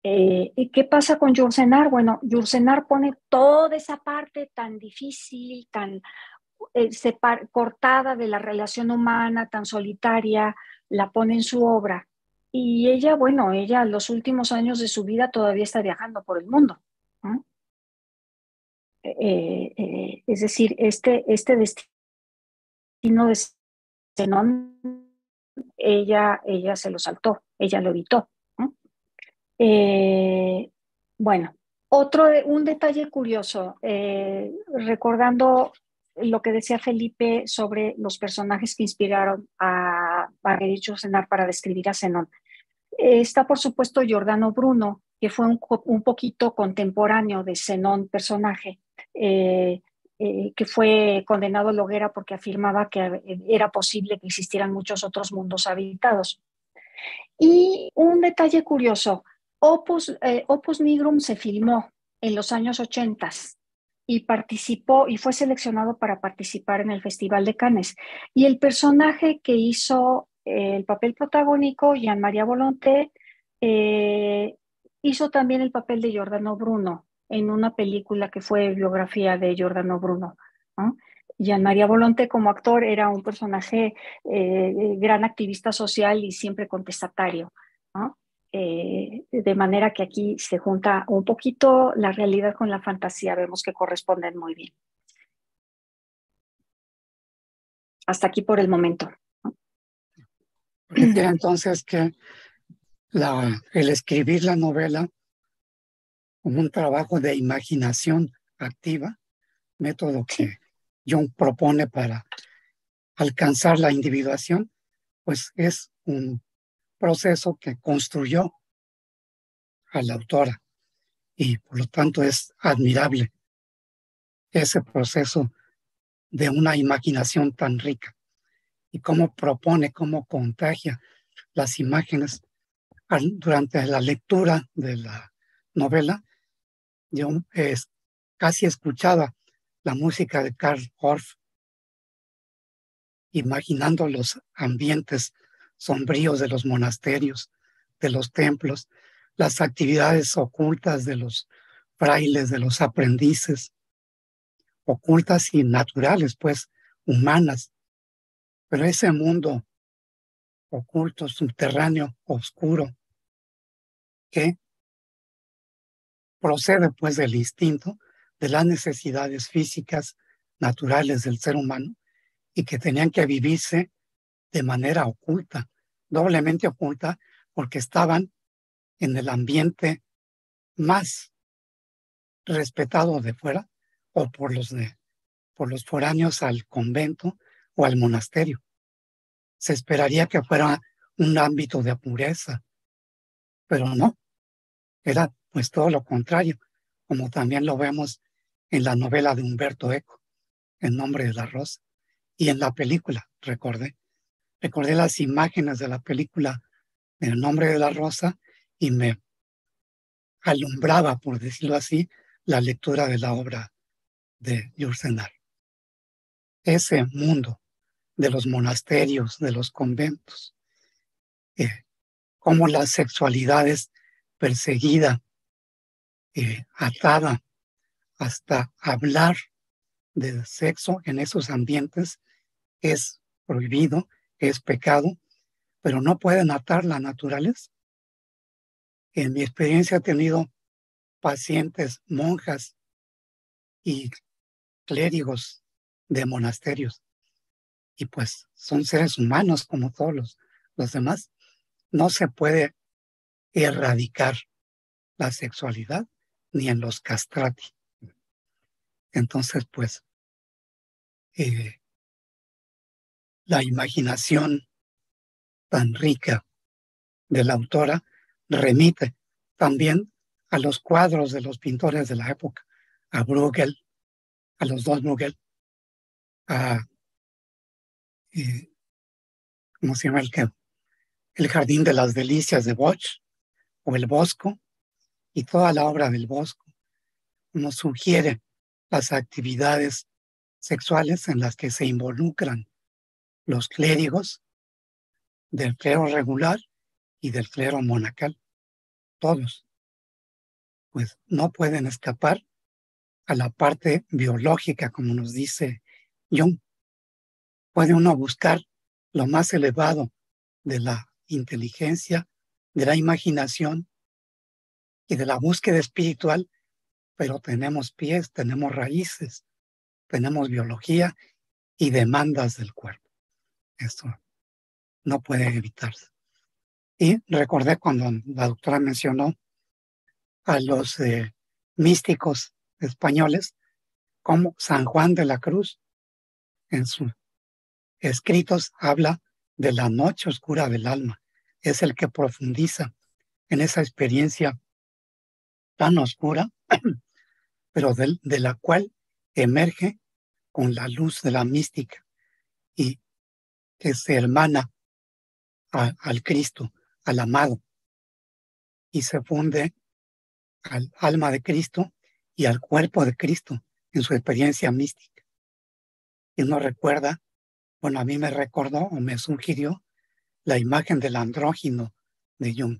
Eh, ¿Y qué pasa con Yursenar? Bueno, Yursenar pone toda esa parte tan difícil, tan cortada de la relación humana, tan solitaria, la pone en su obra. Y ella, bueno, ella los últimos años de su vida todavía está viajando por el mundo. Eh, eh, es decir, este, este destino de Zenón, ella, ella se lo saltó, ella lo evitó. Eh, bueno, otro, un detalle curioso, recordando lo que decía Felipe sobre los personajes que inspiraron a Barberich Cenar para describir a Zenón. Está, por supuesto, Giordano Bruno, que fue un, poquito contemporáneo de Zenón, personaje, eh, eh, que fue condenado a la hoguera porque afirmaba que era posible que existieran muchos otros mundos habitados. Y un detalle curioso, Opus, eh, Opus Nigrum se filmó en los años 80 y participó y fue seleccionado para participar en el Festival de Cannes. Y el personaje que hizo eh, el papel protagónico, Jean María Volonté, eh, hizo también el papel de Giordano Bruno en una película que fue biografía de Giordano Bruno. ¿no? Gian María Volonte como actor era un personaje eh, gran activista social y siempre contestatario. Eh, de manera que aquí se junta un poquito la realidad con la fantasía, vemos que corresponden muy bien. Hasta aquí por el momento. Entonces que el escribir la novela como un trabajo de imaginación activa, método que Jung propone para alcanzar la individuación, pues es un proceso que construyó a la autora y por lo tanto es admirable ese proceso de una imaginación tan rica y cómo propone, cómo contagia las imágenes durante la lectura de la novela. Yo es, casi escuchaba la música de Karl Orff, imaginando los ambientes sombríos de los monasterios, de los templos, las actividades ocultas de los frailes, de los aprendices, ocultas y naturales, pues humanas. Pero ese mundo oculto, subterráneo, oscuro, que procede pues del instinto, de las necesidades físicas naturales del ser humano y que tenían que vivirse de manera oculta, doblemente oculta, porque estaban en el ambiente más respetado de fuera o por los, por los foráneos al convento o al monasterio. Se esperaría que fuera un ámbito de pureza, pero no, era pues todo lo contrario, como también lo vemos en la novela de Humberto Eco, En nombre de la rosa, y en la película, recordé recordé las imágenes de la película el nombre de la rosa y me alumbraba, por decirlo así, la lectura de la obra de Yursenar. Ese mundo de los monasterios, de los conventos, eh, cómo la sexualidad es perseguida, eh, atada, hasta hablar de sexo en esos ambientes es prohibido es pecado, pero no pueden atar la naturaleza. En mi experiencia he tenido pacientes, monjas y clérigos de monasterios. Y pues son seres humanos como todos los, los demás. No se puede erradicar la sexualidad ni en los castrati. Entonces, pues, eh, la imaginación tan rica de la autora remite también a los cuadros de los pintores de la época, a Bruegel, a los dos Bruegel, a, eh, ¿cómo se llama el que? El Jardín de las Delicias de Bosch, o El Bosco, y toda la obra del Bosco nos sugiere las actividades sexuales en las que se involucran los clérigos del clero regular y del clero monacal, todos, pues no pueden escapar a la parte biológica, como nos dice Jung. Puede uno buscar lo más elevado de la inteligencia, de la imaginación y de la búsqueda espiritual, pero tenemos pies, tenemos raíces, tenemos biología y demandas del cuerpo. Esto no puede evitarse. Y recordé cuando la doctora mencionó a los eh, místicos españoles como San Juan de la Cruz en sus escritos habla de la noche oscura del alma. Es el que profundiza en esa experiencia tan oscura, pero de la cual emerge con la luz de la mística y que se hermana al Cristo, al amado, y se funde al alma de Cristo y al cuerpo de Cristo en su experiencia mística. Y uno recuerda, bueno, a mí me recordó o me sugirió la imagen del andrógino de Jung,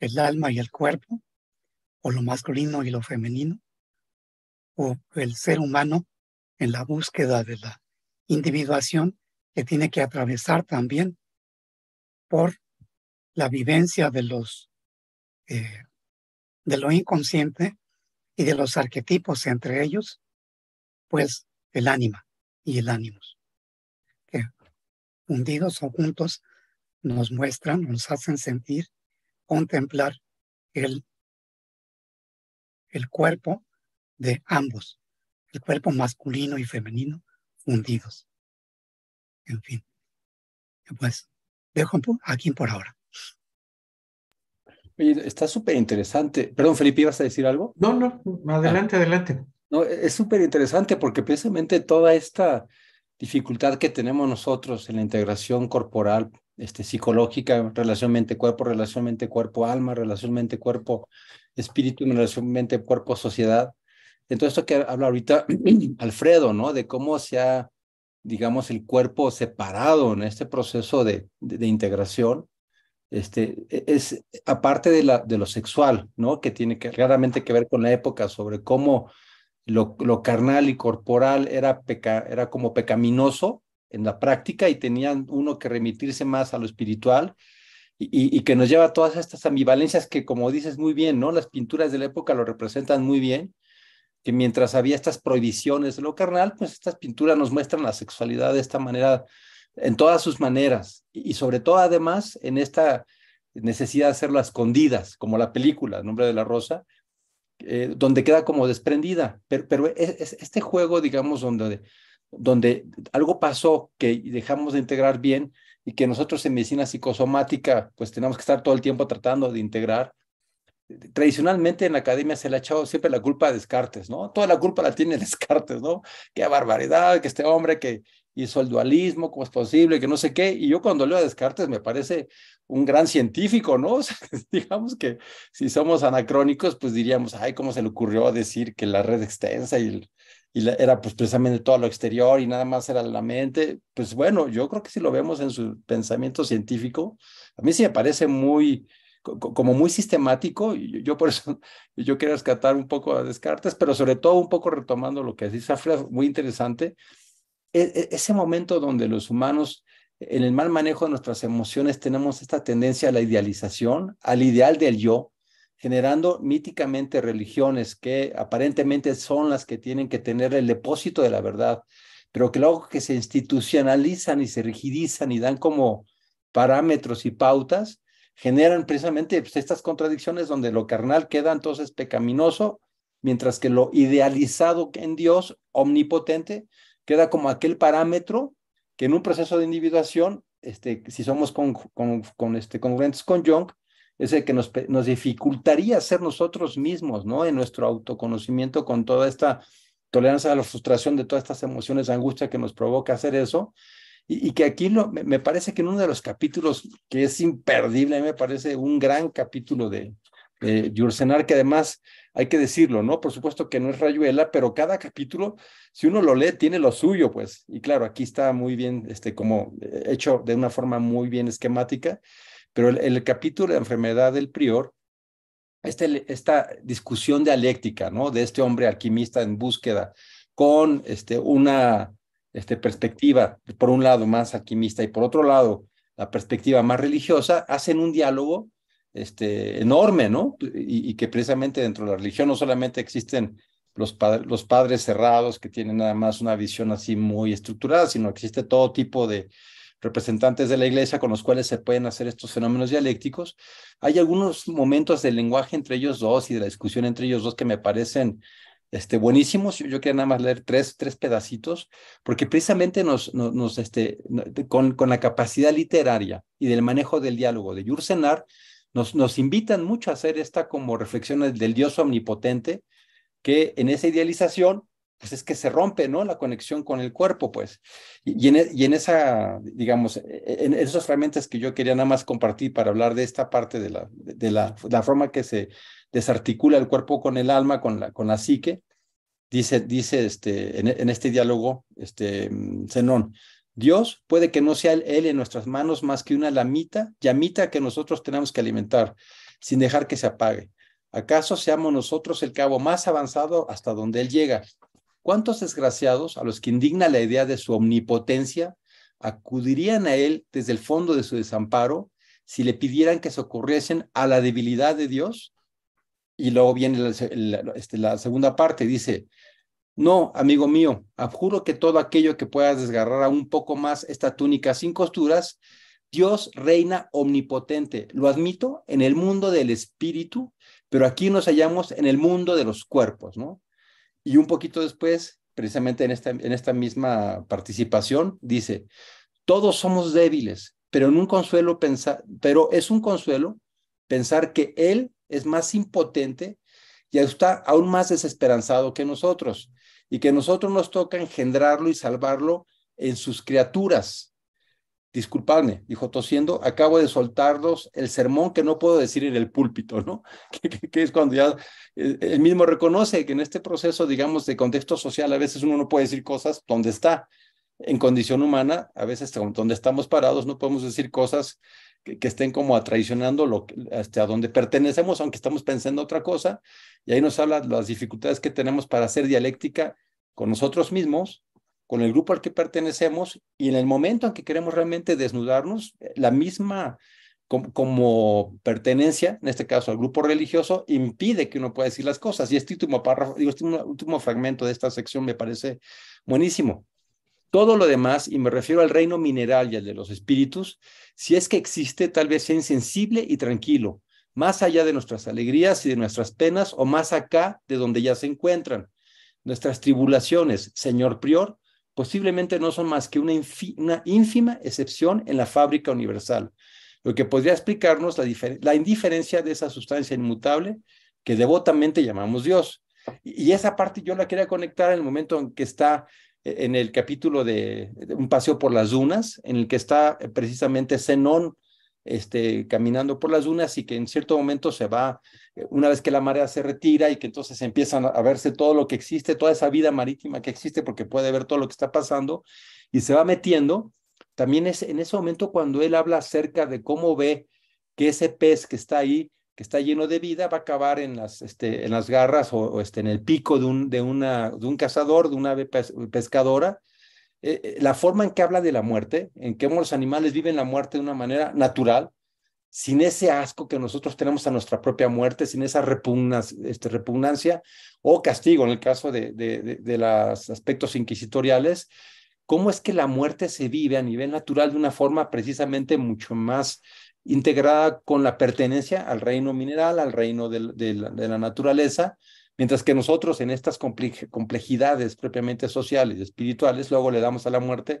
el alma y el cuerpo, o lo masculino y lo femenino, o el ser humano en la búsqueda de la individuación que tiene que atravesar también por la vivencia de los eh, de lo inconsciente y de los arquetipos entre ellos, pues el ánima y el ánimos, que hundidos o juntos nos muestran, nos hacen sentir, contemplar el, el cuerpo de ambos, el cuerpo masculino y femenino hundidos en fin. Pues dejo aquí por ahora. está súper interesante. Perdón, Felipe, ¿ibas a decir algo? No, no, adelante, ah. adelante. No, e-, es súper interesante porque precisamente toda esta dificultad que tenemos nosotros en la integración corporal, este, psicológica, relación mente-cuerpo, relación mente-cuerpo-alma, relación mente-cuerpo-espíritu, relación mente-cuerpo-sociedad. Entonces, esto que habla ahorita Alfredo, ¿no? De cómo se ha digamos, el cuerpo separado en este proceso de, integración, este, e, es aparte de, la, de lo sexual, ¿no? Que tiene que, claramente que ver con la época, sobre cómo lo, carnal y corporal era, era como pecaminoso en la práctica y tenían uno que remitirse más a lo espiritual y, que nos lleva a todas estas ambivalencias que, como dices muy bien, ¿no? Las pinturas de la época lo representan muy bien que mientras había estas prohibiciones de lo carnal, pues estas pinturas nos muestran la sexualidad de esta manera, en todas sus maneras, y, sobre todo además en esta necesidad de hacerla escondidas, como la película, nombre de la rosa, eh, donde queda como desprendida, pero, es, e, e, este juego, digamos, donde, donde algo pasó que dejamos de integrar bien y que nosotros en medicina psicosomática, pues tenemos que estar todo el tiempo tratando de integrar, tradicionalmente en la academia se le ha echado siempre la culpa a Descartes, ¿no? Toda la culpa la tiene Descartes, ¿no? Qué barbaridad, que este hombre que hizo el dualismo, cómo es posible, que no sé qué. Y yo cuando leo a Descartes me parece un gran científico, ¿no? O sea, digamos que si somos anacrónicos, pues diríamos, ay, ¿cómo se le ocurrió decir que la red extensa y, era pues precisamente todo lo exterior y nada más era la mente? Pues bueno, yo creo que si lo vemos en su pensamiento científico, a mí sí me parece muy como muy sistemático. yo por eso, yo quiero rescatar un poco a Descartes, pero sobre todo un poco retomando lo que dice Aflaf, muy interesante, e, e, ese momento donde los humanos, en el mal manejo de nuestras emociones, tenemos esta tendencia a la idealización, al ideal del yo, generando míticamente religiones que aparentemente son las que tienen que tener el depósito de la verdad, pero que luego que se institucionalizan y se rigidizan y dan como parámetros y pautas, generan precisamente pues, estas contradicciones donde lo carnal queda entonces pecaminoso, mientras que lo idealizado en Dios, omnipotente, queda como aquel parámetro que en un proceso de individuación, este, si somos con, con, este, congruentes con Jung, es el que nos, dificultaría ser nosotros mismos, ¿no? En nuestro autoconocimiento, con toda esta tolerancia a la frustración de todas estas emociones de angustia que nos provoca hacer eso. Y, que aquí me, parece que en uno de los capítulos que es imperdible, a mí me parece un gran capítulo de, de que además hay que decirlo, ¿no? Por supuesto que no es rayuela, pero cada capítulo, si uno lo lee, tiene lo suyo, pues. Y claro, aquí está muy bien, este, como eh, hecho de una forma muy bien esquemática, pero el, capítulo de enfermedad del prior, este, esta discusión dialéctica, ¿no? De este hombre alquimista en búsqueda con este, una este, perspectiva, por un lado más alquimista y por otro lado la perspectiva más religiosa, hacen un diálogo este, enorme, ¿no? Y, que precisamente dentro de la religión no solamente existen los, los padres cerrados que tienen nada más una visión así muy estructurada, sino que existe todo tipo de, representantes de la iglesia con los cuales se pueden hacer estos fenómenos dialécticos. Hay algunos momentos del lenguaje entre ellos dos y de la discusión entre ellos dos que me parecen este, buenísimos. Yo, quería nada más leer tres, tres pedacitos, porque precisamente nos, nos, este, con, con, la capacidad literaria y del manejo del diálogo de Yursenar, nos, nos invitan mucho a hacer esta como reflexión del Dios omnipotente, que en esa idealización, pues es que se rompe, ¿no? La conexión con el cuerpo, pues. Y, en, e, y en, esa, digamos, e, en esos fragmentos que yo quería nada más compartir para hablar de esta parte de la, de la, la forma que se desarticula el cuerpo con el alma, con la, con la psique. Dice, dice este, en, este diálogo este, Zenón, Dios puede que no sea él, en nuestras manos más que una lamita, llamita que nosotros tenemos que alimentar, sin dejar que se apague. ¿Acaso seamos nosotros el cabo más avanzado hasta donde él llega? ¿Cuántos desgraciados a los que indigna la idea de su omnipotencia acudirían a él desde el fondo de su desamparo si le pidieran que socorriesen a la debilidad de Dios y luego viene este, la, segunda parte, dice, no, amigo mío, abjuro que todo aquello que puedas desgarrar aún poco más esta túnica sin costuras, Dios reina omnipotente. Lo admito en el mundo del espíritu, pero aquí nos hallamos en el mundo de los cuerpos, ¿no? Y un poquito después, precisamente en esta, en esta misma participación, dice, todos somos débiles, pero, en un consuelo pero es un consuelo pensar que Él es más impotente y está aún más desesperanzado que nosotros, y que a nosotros nos toca engendrarlo y salvarlo en sus criaturas. Disculpadme, dijo tosiendo, acabo de soltarlos el sermón que no puedo decir en el púlpito, ¿no? Que, es cuando ya eh, mismo reconoce que en este proceso, digamos, de contexto social, a veces uno no puede decir cosas donde está. En condición humana, a veces donde estamos parados, no podemos decir cosas que, estén como atraicionando lo, hasta este, donde pertenecemos, aunque estamos pensando otra cosa, y ahí nos habla las dificultades que tenemos para hacer dialéctica con nosotros mismos, con el grupo al que pertenecemos, y en el momento en que queremos realmente desnudarnos, eh, la misma como, pertenencia, en este caso al grupo religioso, impide que uno pueda decir las cosas. Y este último este último fragmento de esta sección me parece buenísimo. Todo lo demás, y me refiero al reino mineral y al de los espíritus, si es que existe, tal vez sea insensible y tranquilo, más allá de nuestras alegrías y de nuestras penas, o más acá de donde ya se encuentran. Nuestras tribulaciones, señor prior, posiblemente no son más que una, ínfima excepción en la fábrica universal, lo que podría explicarnos la, la indiferencia de esa sustancia inmutable que devotamente llamamos Dios. Y esa parte yo la quería conectar en el momento en que está en el capítulo de, Un paseo por las dunas, en el que está eh, precisamente Zenón este, caminando por las dunas y que en cierto momento se va, eh, una vez que la marea se retira y que entonces empiezan a verse todo lo que existe, toda esa vida marítima que existe, porque puede ver todo lo que está pasando, y se va metiendo. También es en ese momento cuando él habla acerca de cómo ve que ese pez que está ahí que está lleno de vida va a acabar en las, este, en las garras o, este, en el pico de un, de una, de un cazador, de una pescadora. Eh, eh, la forma en que habla de la muerte, en que los animales viven la muerte de una manera natural, sin ese asco que nosotros tenemos a nuestra propia muerte, sin esa este, repugnancia o castigo en el caso de, de, de los aspectos inquisitoriales, cómo es que la muerte se vive a nivel natural de una forma precisamente mucho más integrada con la pertenencia al reino mineral, al reino de, la, naturaleza, mientras que nosotros en estas complejidades propiamente sociales y espirituales, luego le damos a la muerte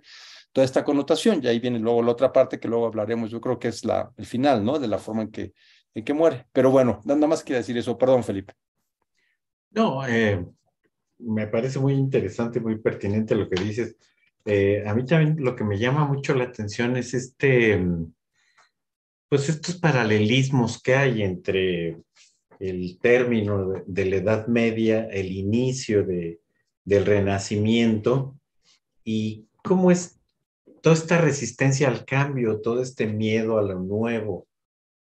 toda esta connotación, y ahí viene luego la otra parte que luego hablaremos, yo creo que es la, el final, ¿no? De la forma en que, en que muere. Pero bueno, nada más que decir eso, perdón Felipe. No, eh, me parece muy interesante, muy pertinente lo que dices. Eh, a mí también lo que me llama mucho la atención es este... Mm, pues estos paralelismos que hay entre el término de, la Edad Media, el inicio del Renacimiento y cómo es toda esta resistencia al cambio, todo este miedo a lo nuevo,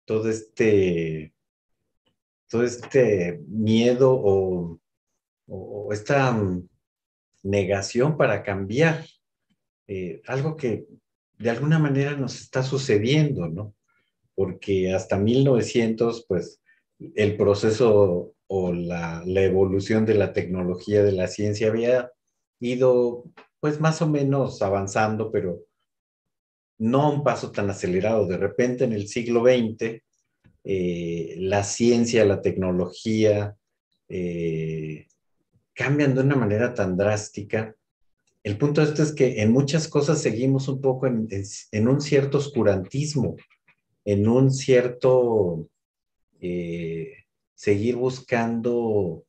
todo este, todo este miedo o, esta mm, negación para cambiar, eh, algo que de alguna manera nos está sucediendo, ¿no? porque hasta 1900, pues el proceso o la, evolución de la tecnología de la ciencia había ido, pues más o menos avanzando, pero no a un paso tan acelerado. De repente en el siglo XX, eh, la ciencia, la tecnología, eh, cambian de una manera tan drástica. El punto de esto es que en muchas cosas seguimos un poco en un cierto oscurantismo en un cierto eh, seguir buscando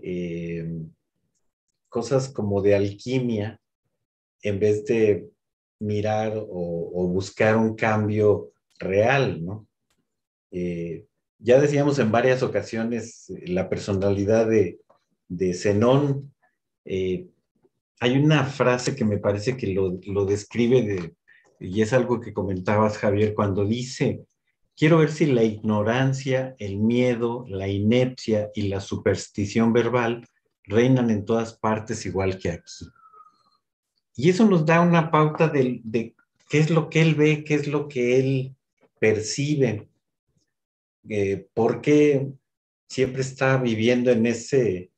eh, cosas como de alquimia en vez de mirar o, buscar un cambio real, ¿no? Eh, ya decíamos en varias ocasiones la personalidad de, Zenón. hay una frase que me parece que lo, describe de, y es algo que comentabas, Javier, cuando dice Quiero ver si la ignorancia, el miedo, la inepcia y la superstición verbal reinan en todas partes igual que aquí. Y eso nos da una pauta de, qué es lo que él ve, qué es lo que él percibe, eh, por qué siempre está viviendo en, ese,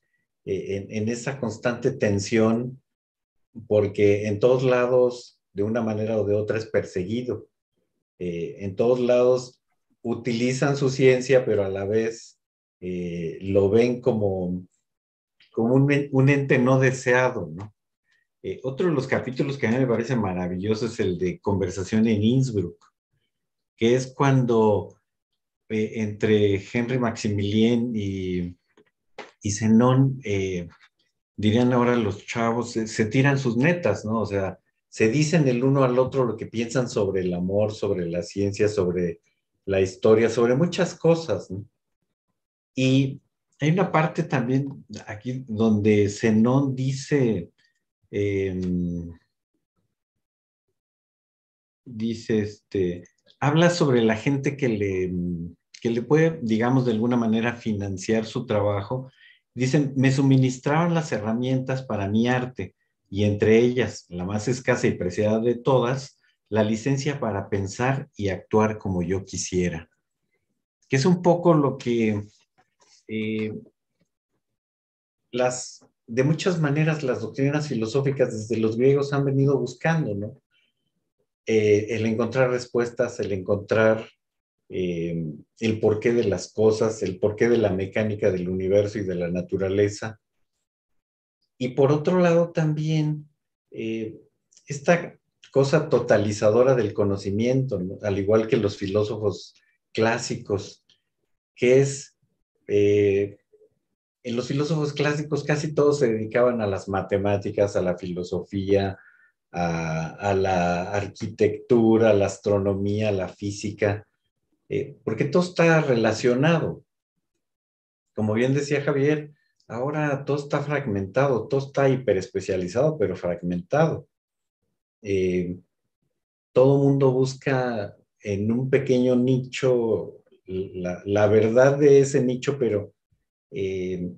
eh, en, esa constante tensión, porque en todos lados, de una manera o de otra, es perseguido. Eh, en todos lados utilizan su ciencia, pero a la vez eh, lo ven como, como un, ente no deseado, ¿no? Eh, otro de los capítulos que a mí me parece maravilloso es el de Conversación en Innsbruck, que es cuando eh, entre Henry Maximilien y, y Zenón, dirían ahora los chavos, se tiran sus netas, ¿no? O sea, se dicen el uno al otro lo que piensan sobre el amor, sobre la ciencia, sobre la historia, sobre muchas cosas. Y hay una parte también aquí donde Zenón dice, em, dice, este, habla sobre la gente que le, que le puede, digamos, de alguna manera financiar su trabajo. Dicen, me suministraron las herramientas para mi arte y entre ellas, la más escasa y preciada de todas, la licencia para pensar y actuar como yo quisiera, que es un poco lo que eh, las, de muchas maneras las doctrinas filosóficas desde los griegos han venido buscando, ¿no? Eh, el encontrar respuestas, el encontrar eh, el porqué de las cosas, el porqué de la mecánica del universo y de la naturaleza. Y por otro lado también, esta cosa totalizadora del conocimiento, al igual que los filósofos clásicos, que es, eh, en los filósofos clásicos casi todos se dedicaban a las matemáticas, a la filosofía, a, la arquitectura, a la astronomía, a la física, eh, porque todo está relacionado. Como bien decía Javier, ahora todo está fragmentado, todo está hiperespecializado, pero fragmentado eh, todo mundo busca en un pequeño nicho la, verdad de ese nicho, pero eh,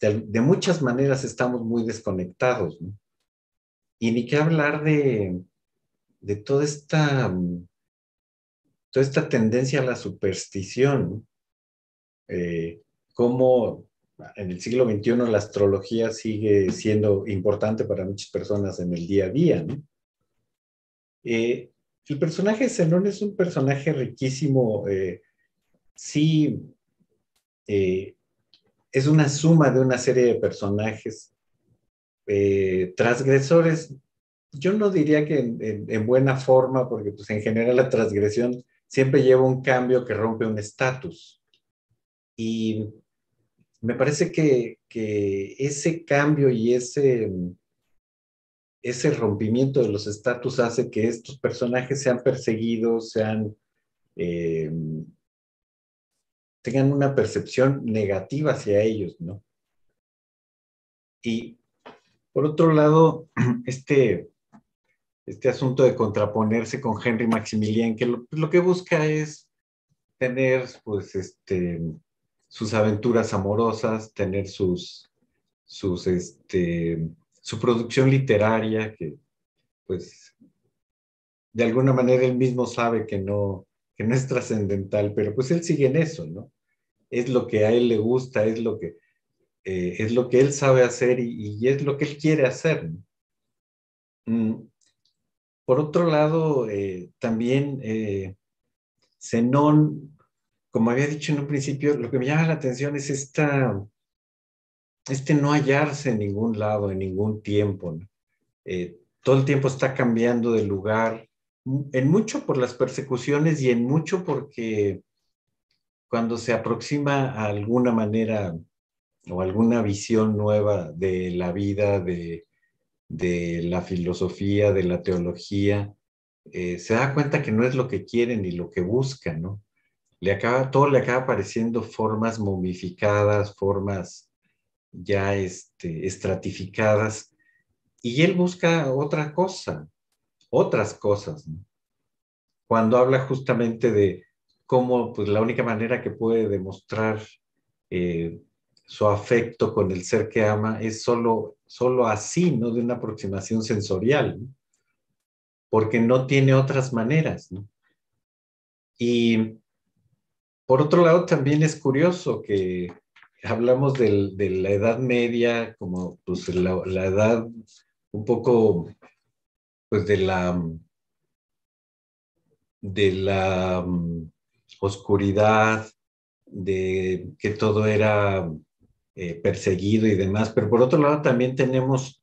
de, muchas maneras estamos muy desconectados. Y ni qué hablar de, toda esta mm, toda esta tendencia a la superstición, eh, como en el siglo XXI la astrología sigue siendo importante para muchas personas en el día a día, eh, el personaje de Zenón es un personaje riquísimo. Eh, sí, eh, es una suma de una serie de personajes transgresores. Yo no diría que en, buena forma, porque pues, en general la transgresión siempre lleva un cambio que rompe un estatus. Y me parece que ese cambio y ese ese rompimiento de los estatus hace que estos personajes sean perseguidos, sean, eh, tengan una percepción negativa hacia ellos, ¿no? Y por otro lado, este, este asunto de contraponerse con Henry Maximilian, que lo, lo que busca es tener, pues, este, sus aventuras amorosas, tener sus, sus, este, su producción literaria, que pues de alguna manera él mismo sabe que no, no es trascendental, pero pues él sigue en eso, ¿no? Es lo que a él le gusta, es lo que, eh, es lo que él sabe hacer y, es lo que él quiere hacer. Mm. Por otro lado, eh, también eh, Zenón, como había dicho en un principio, lo que me llama la atención es esta este no hallarse en ningún lado, en ningún tiempo. Eh, todo el tiempo está cambiando de lugar, en mucho por las persecuciones y en mucho porque cuando se aproxima a alguna manera o alguna visión nueva de la vida, de, la filosofía, de la teología, eh, se da cuenta que no es lo que quieren ni lo que buscan, ¿no? Le acaba, todo le acaba apareciendo formas momificadas, formas ya este, estratificadas, y él busca otra cosa, otras cosas, cuando habla justamente de cómo pues, la única manera que puede demostrar eh, su afecto con el ser que ama es solo, solo así, ¿no? De una aproximación sensorial, porque no tiene otras maneras, Y por otro lado, también es curioso que hablamos de la Edad Media, como pues, la, edad un poco, pues, de la, de la mm, oscuridad, de que todo era eh, perseguido y demás, pero por otro lado también tenemos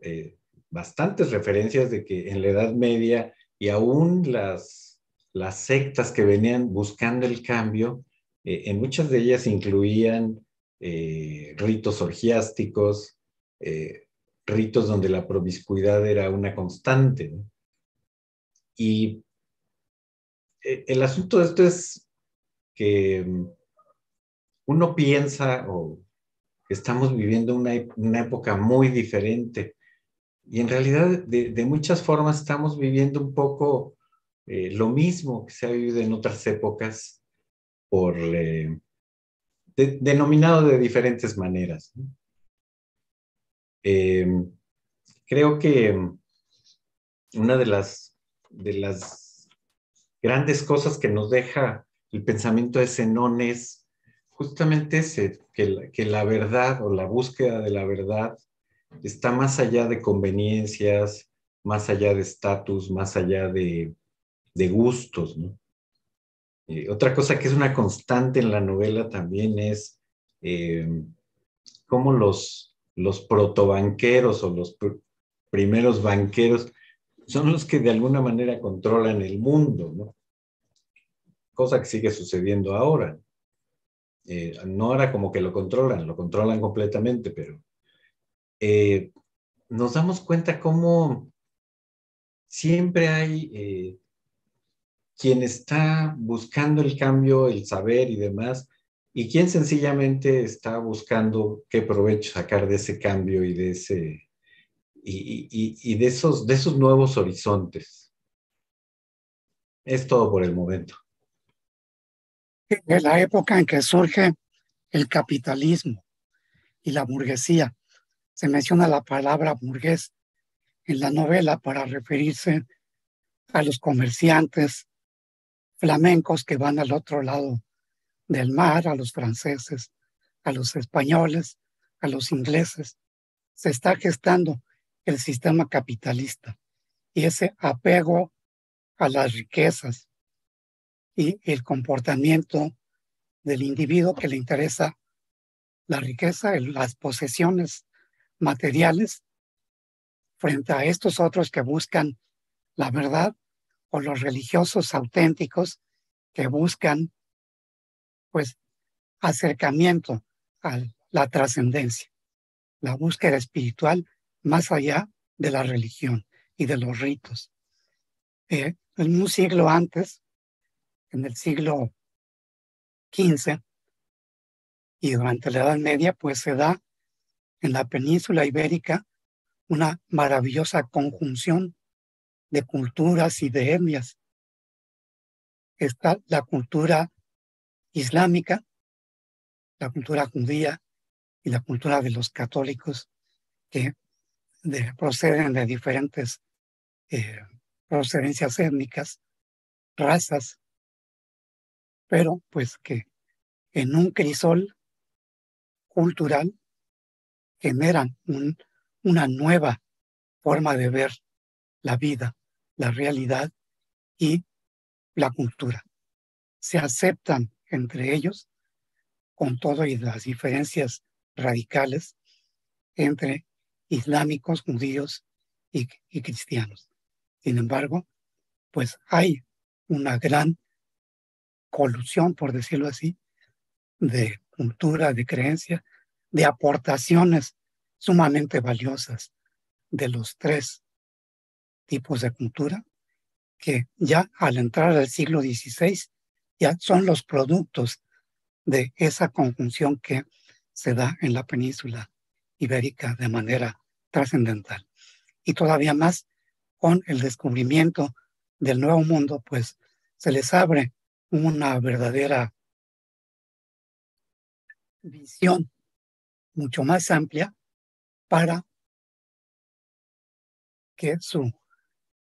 eh, bastantes referencias de que en la Edad Media y aún las, las sectas que venían buscando el cambio, eh, en muchas de ellas incluían eh, ritos orgiásticos, eh, ritos donde la promiscuidad era una constante. Y eh, el asunto de esto es que mm, uno piensa o estamos viviendo una, época muy diferente y en realidad de, muchas formas estamos viviendo un poco lo mismo que se ha vivido en otras épocas por denominado de diferentes maneras. Em, creo que em, una de las, grandes cosas que nos deja el pensamiento de Zenón es justamente ese, que la, verdad o la búsqueda de la verdad está más allá de conveniencias, más allá de estatus, más allá de, de gustos, ¿no? Eh, otra cosa que es una constante en la novela también es eh, cómo los, los protobanqueros o los primeros banqueros son los que de alguna manera controlan el mundo, ¿no? Cosa que sigue sucediendo ahora. Eh, no ahora como que lo controlan, lo controlan completamente, pero nos damos cuenta cómo siempre hay quien está buscando el cambio, el saber y demás, y quien sencillamente está buscando qué provecho sacar de ese cambio y de, ese, y, de, esos, de esos nuevos horizontes. Es todo por el momento. En la época en que surge el capitalismo y la burguesía, se menciona la palabra burgués en la novela para referirse a los comerciantes, flamencos que van al otro lado del mar, a los franceses, a los españoles, a los ingleses. Se está gestando el sistema capitalista y ese apego a las riquezas y el comportamiento del individuo que le interesa la riqueza, las posesiones materiales, frente a estos otros que buscan la verdad, o los religiosos auténticos que buscan pues acercamiento a la trascendencia, la búsqueda espiritual más allá de la religión y de los ritos. Eh, en un siglo antes, en el siglo XV y durante la Edad Media, pues se da en la península ibérica una maravillosa conjunción de culturas y de etnias. Está la cultura islámica, la cultura judía y la cultura de los católicos que proceden de diferentes eh, procedencias étnicas, razas, pero pues que en un crisol cultural generan una nueva forma de ver la vida, la realidad y la cultura. Se aceptan entre ellos con todas las diferencias radicales entre islámicos, judíos y, cristianos. Sin embargo, pues hay una gran colusión, por decirlo así, de cultura, de creencia, de aportaciones sumamente valiosas de los tres tipos de cultura que ya al entrar al siglo XVI ya son los productos de esa conjunción que se da en la península ibérica de manera trascendental. Y todavía más con el descubrimiento del nuevo mundo, pues se les abre una verdadera visión mucho más amplia para que su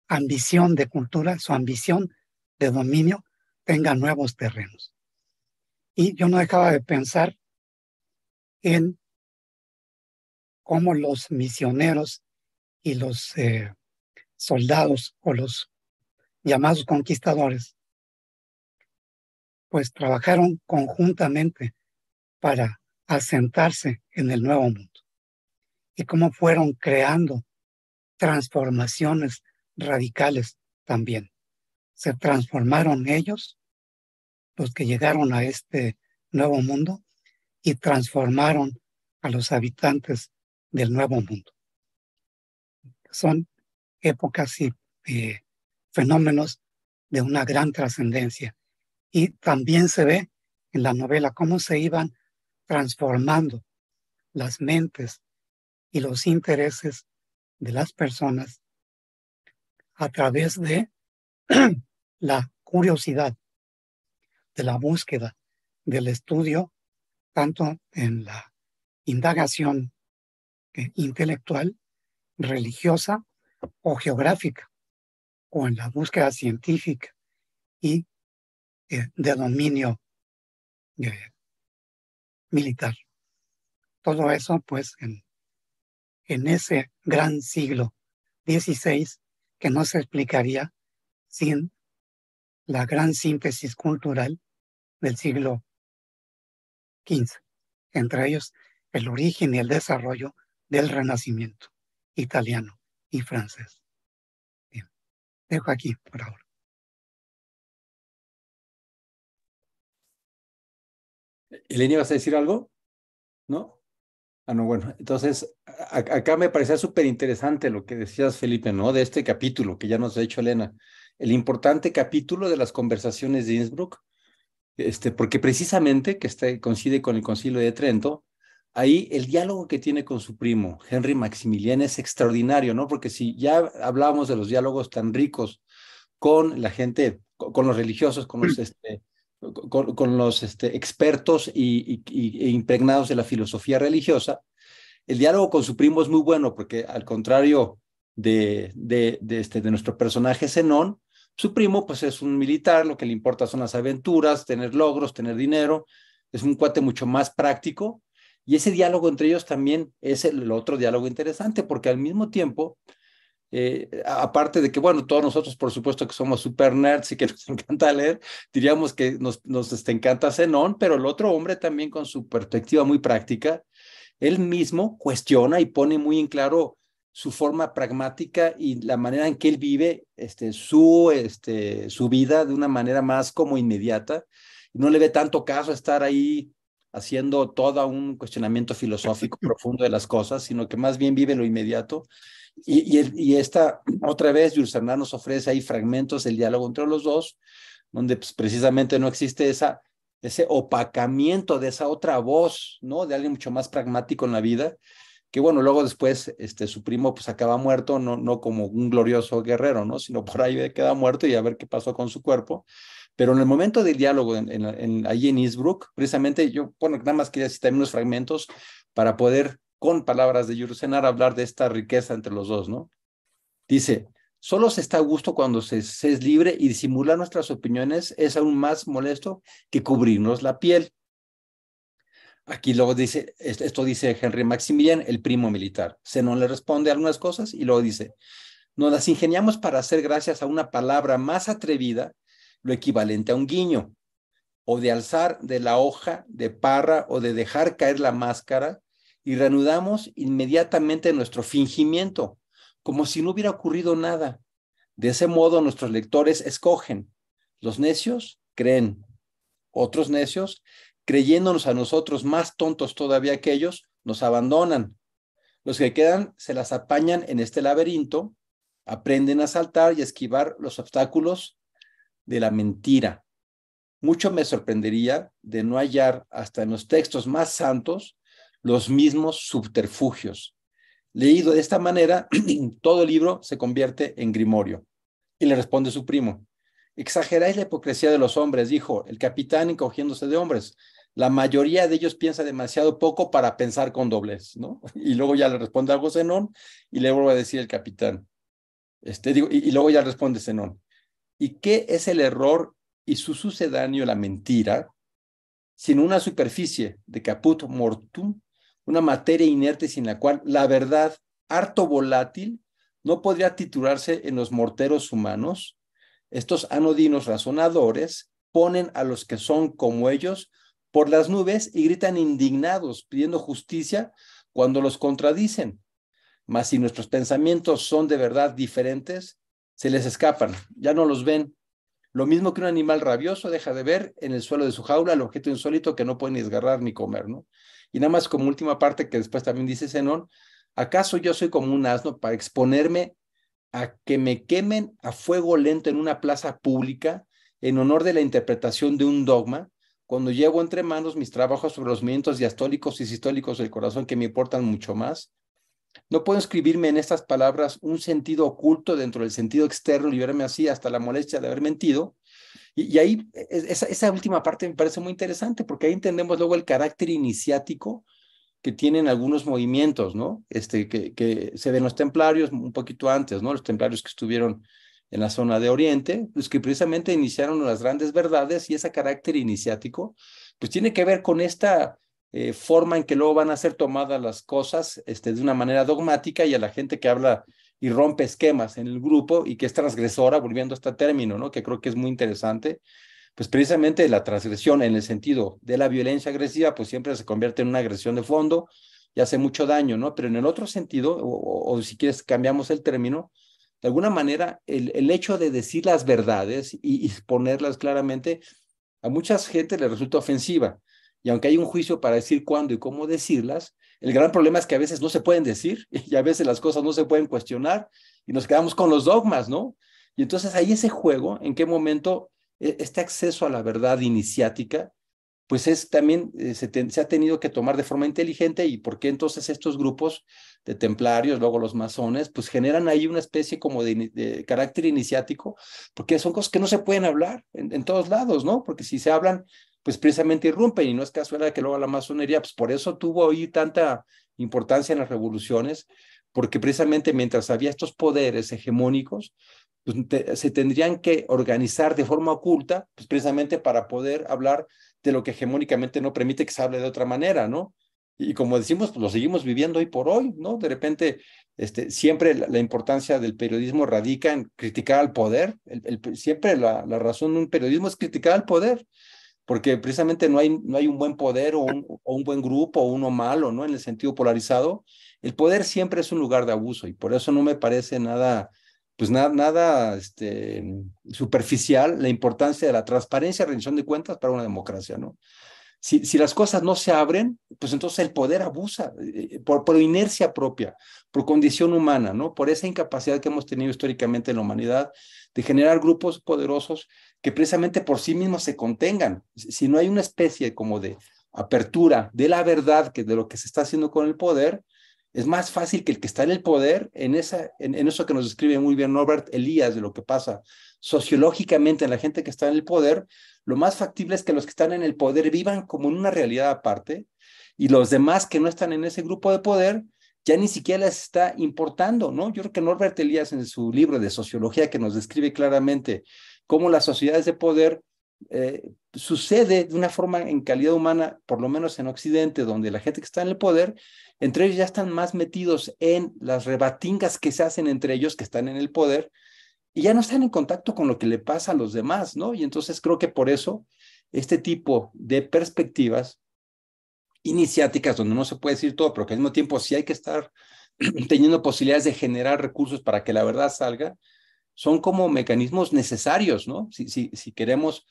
ambición de cultura, su ambición de dominio, tenga nuevos terrenos. Y yo no dejaba de pensar en cómo los misioneros y los eh, soldados o los llamados conquistadores, pues trabajaron conjuntamente para asentarse en el nuevo mundo y cómo fueron creando transformaciones radicales también. Se transformaron ellos, los que llegaron a este nuevo mundo, y transformaron a los habitantes del nuevo mundo. Son épocas y eh, fenómenos de una gran trascendencia. Y también se ve en la novela cómo se iban transformando las mentes y los intereses de las personas a través de la curiosidad, de la búsqueda, del estudio, tanto en la indagación eh, intelectual, religiosa o geográfica, o en la búsqueda científica y eh, de dominio eh, militar. Todo eso, pues, en, en ese gran siglo XVI que no se explicaría sin la gran síntesis cultural del siglo XV, entre ellos el origen y el desarrollo del Renacimiento italiano y francés. dejo aquí por ahora. Elena, ¿vas a decir algo? ¿No? Ah, no, bueno, entonces acá me parecía súper interesante lo que decías, Felipe, ¿no? De este capítulo que ya nos ha hecho Elena, el importante capítulo de las conversaciones de Innsbruck, este, porque precisamente que este, coincide con el concilio de Trento, ahí el diálogo que tiene con su primo, Henry Maximilian, es extraordinario, ¿no? Porque si ya hablábamos de los diálogos tan ricos con la gente, con, los religiosos, con los, mm. este, con, los este, expertos y, e impregnados de la filosofía religiosa. El diálogo con su primo es muy bueno porque al contrario de, de, este, de nuestro personaje Zenón, su primo pues es un militar, lo que le importa son las aventuras, tener logros, tener dinero, es un cuate mucho más práctico y ese diálogo entre ellos también es el otro diálogo interesante porque al mismo tiempo eh, aparte de que, bueno, todos nosotros por supuesto que somos super nerds y que nos encanta leer, diríamos que nos, nos este, encanta Zenón, pero el otro hombre también con su perspectiva muy práctica, él mismo cuestiona y pone muy en claro su forma pragmática y la manera en que él vive este, su, este, su vida de una manera más como inmediata. no le ve tanto caso estar ahí haciendo todo un cuestionamiento filosófico profundo de las cosas, sino que más bien vive lo inmediato. Y, esta, otra vez, Yursanar nos ofrece ahí fragmentos del diálogo entre los dos, donde pues, precisamente no existe esa, ese opacamiento de esa otra voz, ¿no? De alguien mucho más pragmático en la vida, que bueno, luego después este, su primo pues acaba muerto, no, no como un glorioso guerrero, ¿no? Sino por ahí queda muerto y a ver qué pasó con su cuerpo. Pero en el momento del diálogo en, en, ahí en Eastbrook, precisamente yo, bueno, nada más quería citar unos fragmentos para poder con palabras de Yurusenar, hablar de esta riqueza entre los dos, ¿no? Dice, solo se está a gusto cuando se, es libre y disimular nuestras opiniones es aún más molesto que cubrirnos la piel. Aquí luego dice, esto dice Henry Maximilian, el primo militar. se no le responde algunas cosas y luego dice, nos las ingeniamos para hacer gracias a una palabra más atrevida lo equivalente a un guiño, o de alzar de la hoja, de parra, o de dejar caer la máscara, y reanudamos inmediatamente nuestro fingimiento, como si no hubiera ocurrido nada. De ese modo nuestros lectores escogen. Los necios creen. Otros necios, creyéndonos a nosotros más tontos todavía que ellos, nos abandonan. Los que quedan se las apañan en este laberinto, aprenden a saltar y a esquivar los obstáculos de la mentira. Mucho me sorprendería de no hallar hasta en los textos más santos los mismos subterfugios. Leído de esta manera, todo el libro se convierte en grimorio. Y le responde su primo, exageráis la hipocresía de los hombres, dijo el capitán encogiéndose de hombres. La mayoría de ellos piensa demasiado poco para pensar con doblez, ¿no? Y luego ya le responde algo Zenón y le vuelve a decir el capitán. Este, digo, y, y luego ya responde Zenón. ¿Y qué es el error y su sucedáneo, la mentira, sin una superficie de caput mortum una materia inerte sin la cual la verdad, harto volátil, no podría titularse en los morteros humanos. Estos anodinos razonadores ponen a los que son como ellos por las nubes y gritan indignados pidiendo justicia cuando los contradicen. Mas si nuestros pensamientos son de verdad diferentes, se les escapan, ya no los ven. Lo mismo que un animal rabioso deja de ver en el suelo de su jaula el objeto insólito que no puede ni desgarrar ni comer, ¿no? Y nada más como última parte que después también dice Zenón, ¿acaso yo soy como un asno para exponerme a que me quemen a fuego lento en una plaza pública en honor de la interpretación de un dogma, cuando llevo entre manos mis trabajos sobre los movimientos diastólicos y sistólicos del corazón que me importan mucho más? No puedo escribirme en estas palabras un sentido oculto dentro del sentido externo, liberarme así hasta la molestia de haber mentido, y, ahí esa, última parte me parece muy interesante porque ahí entendemos luego el carácter iniciático que tienen algunos movimientos, ¿no? Este, que, se ven los templarios un poquito antes, ¿no? Los templarios que estuvieron en la zona de Oriente, los pues que precisamente iniciaron las grandes verdades y ese carácter iniciático, pues tiene que ver con esta eh, forma en que luego van a ser tomadas las cosas este, de una manera dogmática y a la gente que habla y rompe esquemas en el grupo y que es transgresora, volviendo a este término, ¿no? que creo que es muy interesante, pues precisamente la transgresión en el sentido de la violencia agresiva, pues siempre se convierte en una agresión de fondo y hace mucho daño, ¿no? Pero en el otro sentido, o, si quieres cambiamos el término, de alguna manera el, hecho de decir las verdades y, exponerlas claramente, a mucha gente le resulta ofensiva. Y aunque hay un juicio para decir cuándo y cómo decirlas, el gran problema es que a veces no se pueden decir y a veces las cosas no se pueden cuestionar y nos quedamos con los dogmas, ¿no? Y entonces ahí ese juego, en qué momento e-, este acceso a la verdad iniciática, pues es también eh, se, ha tenido que tomar de forma inteligente y por qué entonces estos grupos de templarios, luego los masones, pues generan ahí una especie como de, carácter iniciático, porque son cosas que no se pueden hablar en, todos lados, ¿no? Porque si se hablan, pues precisamente irrumpen y no es casualidad que luego la masonería, pues por eso tuvo hoy tanta importancia en las revoluciones, porque precisamente mientras había estos poderes hegemónicos, pues, se tendrían que organizar de forma oculta, pues precisamente para poder hablar de lo que hegemónicamente no permite que se hable de otra manera, ¿no? Y como decimos, pues lo seguimos viviendo hoy por hoy, ¿no? De repente, este, siempre la, importancia del periodismo radica en criticar al poder. siempre la razón de un periodismo es criticar al poder porque precisamente no hay, no hay un buen poder o un, o buen grupo o uno malo, ¿no? En el sentido polarizado, el poder siempre es un lugar de abuso y por eso no me parece nada, pues nada, nada este, superficial la importancia de la transparencia y rendición de cuentas para una democracia, ¿no? Si, si, las cosas no se abren, pues entonces el poder abusa eh, eh, por, por, inercia propia, por condición humana, ¿no? Por esa incapacidad que hemos tenido históricamente en la humanidad de generar grupos poderosos precisamente por sí mismos se contengan. Si no hay una especie como de apertura de la verdad que de lo que se está haciendo con el poder, es más fácil que el que está en el poder, en, esa, en, eso que nos describe muy bien Norbert Elías de lo que pasa sociológicamente en la gente que está en el poder, lo más factible es que los que están en el poder vivan como en una realidad aparte y los demás que no están en ese grupo de poder ya ni siquiera les está importando, ¿no? Yo creo que Norbert Elías en su libro de sociología que nos describe claramente cómo las sociedades de poder eh, sucede de una forma en calidad humana, por lo menos en Occidente, donde la gente que está en el poder, entre ellos ya están más metidos en las rebatingas que se hacen entre ellos que están en el poder y ya no están en contacto con lo que le pasa a los demás, ¿no? Y entonces creo que por eso este tipo de perspectivas iniciáticas, donde no se puede decir todo, pero que al mismo tiempo sí hay que estar teniendo posibilidades de generar recursos para que la verdad salga, son como mecanismos necesarios, ¿no? Si, queremos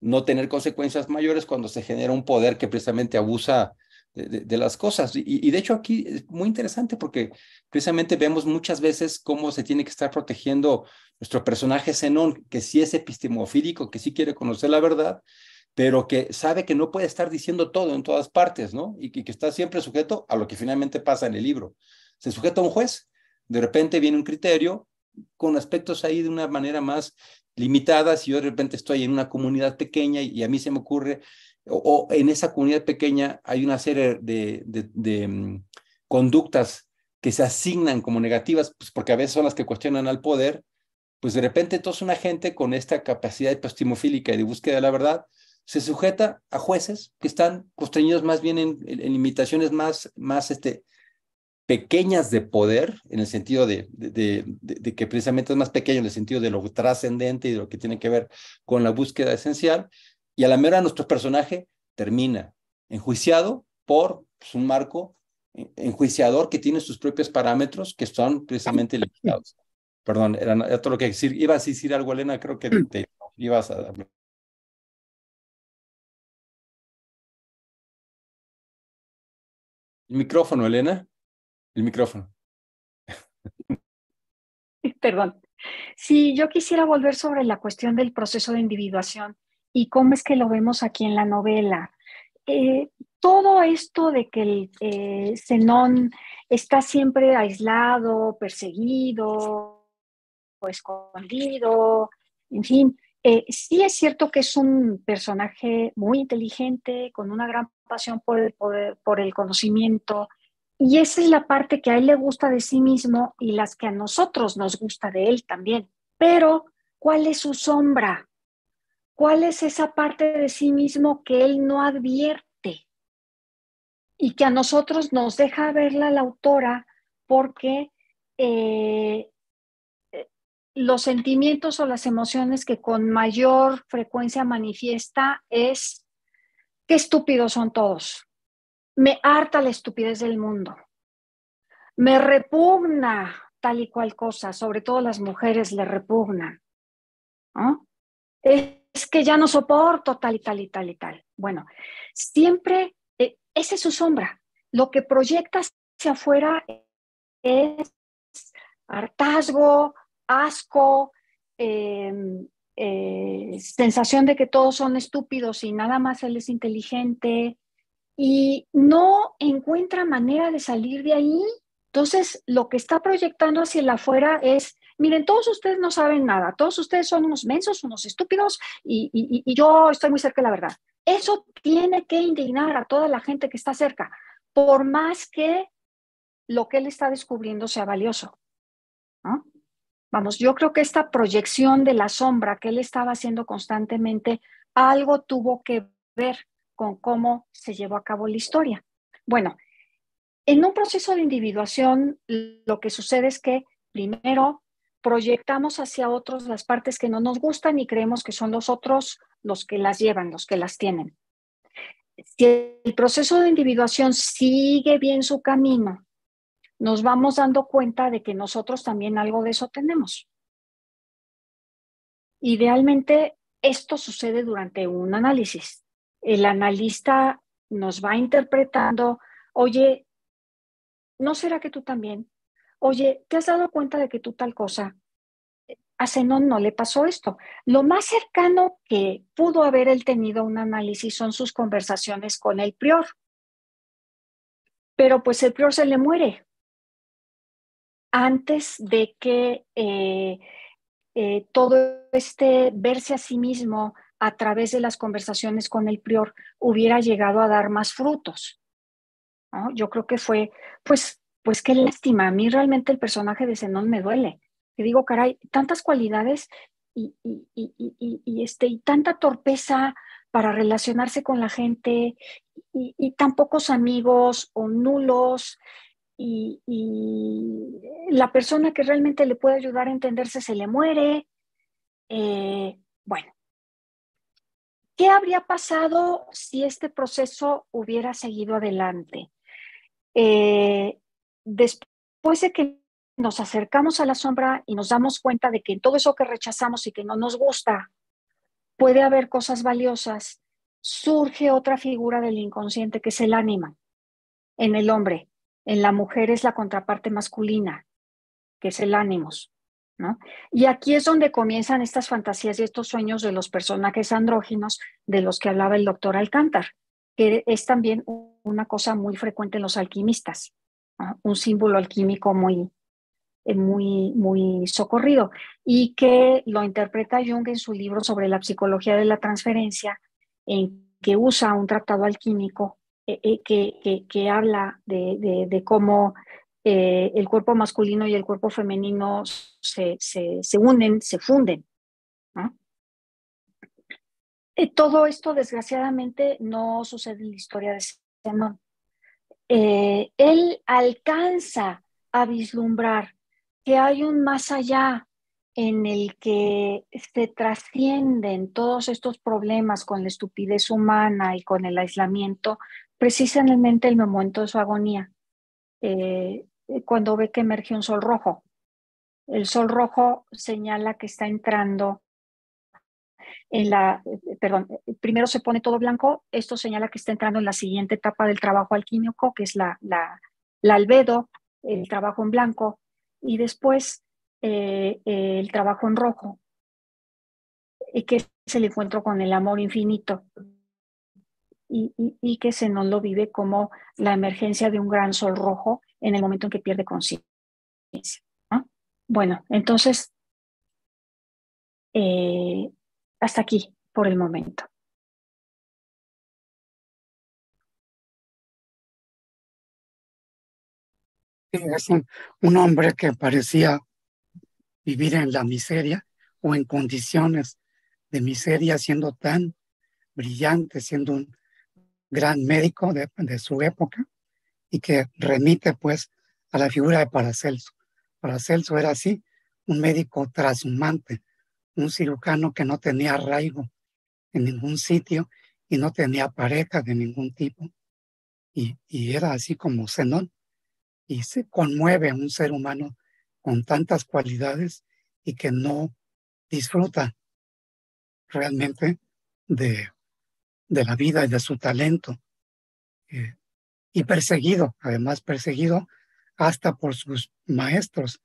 no tener consecuencias mayores cuando se genera un poder que precisamente abusa de, las cosas. Y, de hecho aquí es muy interesante porque precisamente vemos muchas veces cómo se tiene que estar protegiendo nuestro personaje Zenón, que sí es epistemofílico, que sí quiere conocer la verdad, pero que sabe que no puede estar diciendo todo en todas partes, ¿no? y que está siempre sujeto a lo que finalmente pasa en el libro. Se sujeta a un juez, de repente viene un criterio, con aspectos ahí de una manera más limitada. Si yo de repente estoy en una comunidad pequeña y, a mí se me ocurre, o, en esa comunidad pequeña hay una serie de, mm, conductas que se asignan como negativas, pues, porque a veces son las que cuestionan al poder, pues de repente toda una gente con esta capacidad hipostimofílica y de búsqueda de la verdad se sujeta a jueces que están constreñidos más bien en, limitaciones más, más este, pequeñas de poder, en el sentido de, que precisamente es más pequeño, en el sentido de lo trascendente y de lo que tiene que ver con la búsqueda esencial, y a la mera nuestro personaje termina enjuiciado por su pues, un marco eh, enjuiciador que tiene sus propios parámetros que son precisamente limitados. Perdón, era, todo lo que decir. Ibas a decir algo, Elena, creo que te ibas a El micrófono, Elena el micrófono. Perdón. Si yo quisiera volver sobre la cuestión del proceso de individuación y cómo es que lo vemos aquí en la novela. Eh, todo esto de que el eh, Zenón está siempre aislado, perseguido, escondido, en fin, eh, sí es cierto que es un personaje muy inteligente, con una gran pasión por el, poder por el conocimiento, y esa es la parte que a él le gusta de sí mismo y las que a nosotros nos gusta de él también. Pero, ¿cuál es su sombra? ¿Cuál es esa parte de sí mismo que él no advierte y que a nosotros nos deja verla la autora porque eh, eh, los sentimientos o las emociones que con mayor frecuencia manifiesta es qué estúpidos son todos me harta la estupidez del mundo. Me repugna tal y cual cosa, sobre todo las mujeres le repugnan. Es que ya no soporto tal y tal y tal y tal. Bueno, siempre, eh, esa es su sombra. Lo que proyecta hacia afuera es hartazgo, asco, em, eh, sensación de que todos son estúpidos y nada más él es inteligente, y no encuentra manera de salir de ahí. Entonces, lo que está proyectando hacia el afuera es, miren, todos ustedes no saben nada, todos ustedes son unos mensos, unos estúpidos y, y, y yo estoy muy cerca de la verdad. Eso tiene que indignar a toda la gente que está cerca, por más que lo que él está descubriendo sea valioso. Vamos, yo creo que esta proyección de la sombra que él estaba haciendo constantemente, algo tuvo que ver con cómo se llevó a cabo la historia. Bueno, en un proceso de individuación lo que sucede es que primero proyectamos hacia otros las partes que no nos gustan y creemos que son los otros los que las llevan, los que las tienen. Si el proceso de individuación sigue bien su camino, nos vamos dando cuenta de que nosotros también algo de eso tenemos. Idealmente, esto sucede durante un análisis el analista nos va interpretando, oye, ¿no será que tú también? Oye, ¿te has dado cuenta de que tú tal cosa? A Zenón no le pasó esto. Lo más cercano que pudo haber él tenido un análisis son sus conversaciones con el prior. Pero pues el prior se le muere antes de que eh, eh, todo este verse a sí mismo a través de las conversaciones con el prior hubiera llegado a dar más frutos. Yo creo que fue, pues, pues qué lástima. A mí realmente el personaje de Zenón me duele. que digo, caray, tantas cualidades y, este, y tanta torpeza para relacionarse con la gente y, tan pocos amigos o nulos. Y, la persona que realmente le puede ayudar a entenderse se le muere. Eh, bueno, ¿Qué habría pasado si este proceso hubiera seguido adelante? Eh, después de que nos acercamos a la sombra y nos damos cuenta de que en todo eso que rechazamos y que no nos gusta, puede haber cosas valiosas, surge otra figura del inconsciente que es el ánima en el hombre. En la mujer es la contraparte masculina, que es el ánimos. Y aquí es donde comienzan estas fantasías y estos sueños de los personajes andróginos de los que hablaba el doctor Alcántar, que es también una cosa muy frecuente en los alquimistas, un símbolo alquímico muy, eh, muy, muy socorrido y que lo interpreta Jung en su libro sobre la psicología de la transferencia, en que usa un tratado alquímico eh, eh, que, que, habla de, de, cómo eh, el cuerpo masculino y el cuerpo femenino se, unen, se funden. Eh, todo esto, desgraciadamente, no sucede en la historia de Zenón. Este eh, él alcanza a vislumbrar que hay un más allá en el que se trascienden todos estos problemas con la estupidez humana y con el aislamiento, precisamente el momento de su agonía. Eh, cuando ve que emerge un sol rojo. El sol rojo señala que está entrando en la, eh, perdón, eh, primero se pone todo blanco, esto señala que está entrando en la siguiente etapa del trabajo alquímico, que es la, la, albedo, el trabajo en blanco, y después el trabajo en rojo, y que es el encuentro con el amor infinito, y, y que se nos lo vive como la emergencia de un gran sol rojo en el momento en que pierde conciencia. Bueno, entonces, eh, hasta aquí por el momento. Es un, hombre que parecía vivir en la miseria o en condiciones de miseria, siendo tan brillante, siendo un gran médico de su época, y que remite pues a la figura de Paracelso. Paracelso era así, un médico trashumante, un cirujano que no tenía arraigo en ningún sitio y no tenía pareja de ningún tipo. Y, y era así como Zenón. Y se conmueve un ser humano con tantas cualidades y que no disfruta realmente de, de la vida y de su talento. Eh, y perseguido, además perseguido hasta por sus maestros,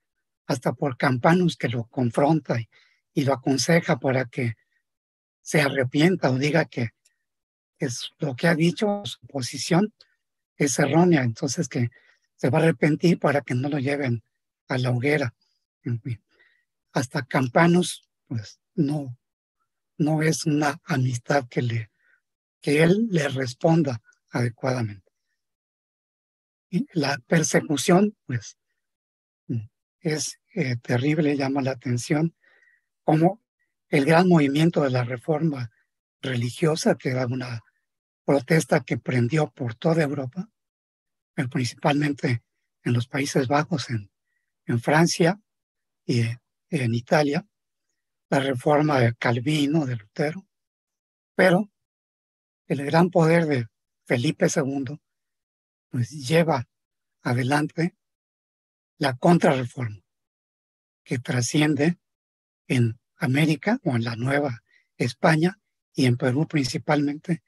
hasta por Campanus que lo confronta y, lo aconseja para que se arrepienta o diga que es lo que ha dicho, su posición es errónea, entonces que se va a arrepentir para que no lo lleven a la hoguera. hasta Campanus, pues no, no es una amistad que, le, que él le responda adecuadamente la persecución, pues, mm, es eh, terrible, llama la atención, como el gran movimiento de la reforma religiosa, que era una protesta que prendió por toda Europa, eh, principalmente en los Países Bajos, en, en Francia y eh, en Italia, la reforma de Calvino, de Lutero, pero el gran poder de Felipe II pues lleva adelante la contrarreforma que trasciende en América o en la Nueva España y en Perú principalmente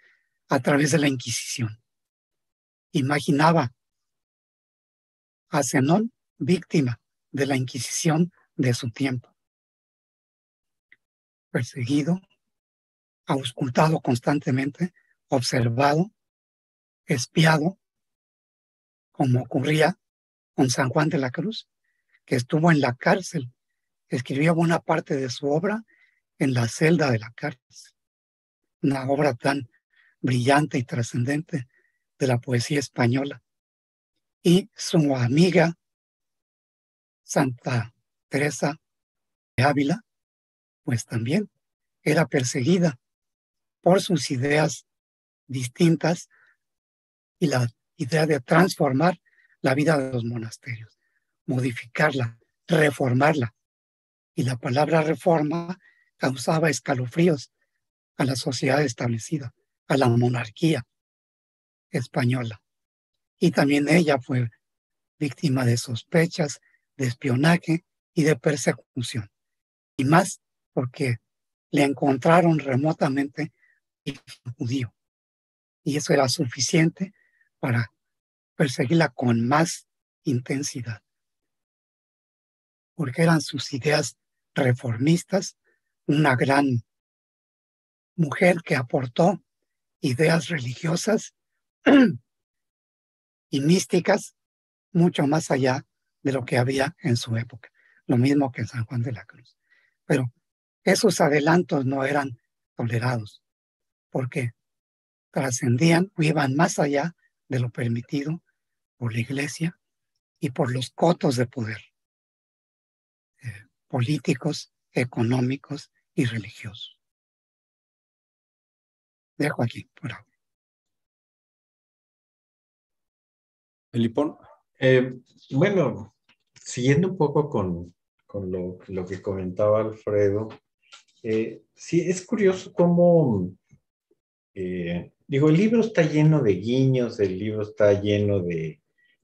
a través de la Inquisición. Imaginaba a Zenón víctima de la Inquisición de su tiempo, perseguido, auscultado constantemente, observado, espiado como ocurría con San Juan de la Cruz, que estuvo en la cárcel, escribió buena parte de su obra en la celda de la cárcel, una obra tan brillante y trascendente de la poesía española. Y su amiga Santa Teresa de Ávila, pues también era perseguida por sus ideas distintas y la idea de transformar la vida de los monasterios, modificarla, reformarla. Y la palabra reforma causaba escalofríos a la sociedad establecida, a la monarquía española. Y también ella fue víctima de sospechas, de espionaje y de persecución. Y más porque le encontraron remotamente el judío. Y eso era suficiente para perseguirla con más intensidad, porque eran sus ideas reformistas, una gran mujer que aportó ideas religiosas y místicas mucho más allá de lo que había en su época, lo mismo que en San Juan de la Cruz. Pero esos adelantos no eran tolerados porque trascendían o iban más allá de lo permitido por la Iglesia y por los cotos de poder eh, políticos, económicos y religiosos. Dejo aquí por ahora. Felipón, eh, bueno, siguiendo un poco con, lo, que comentaba Alfredo, eh, sí, es curioso cómo eh, Digo, el libro está lleno de guiños, el libro está lleno de,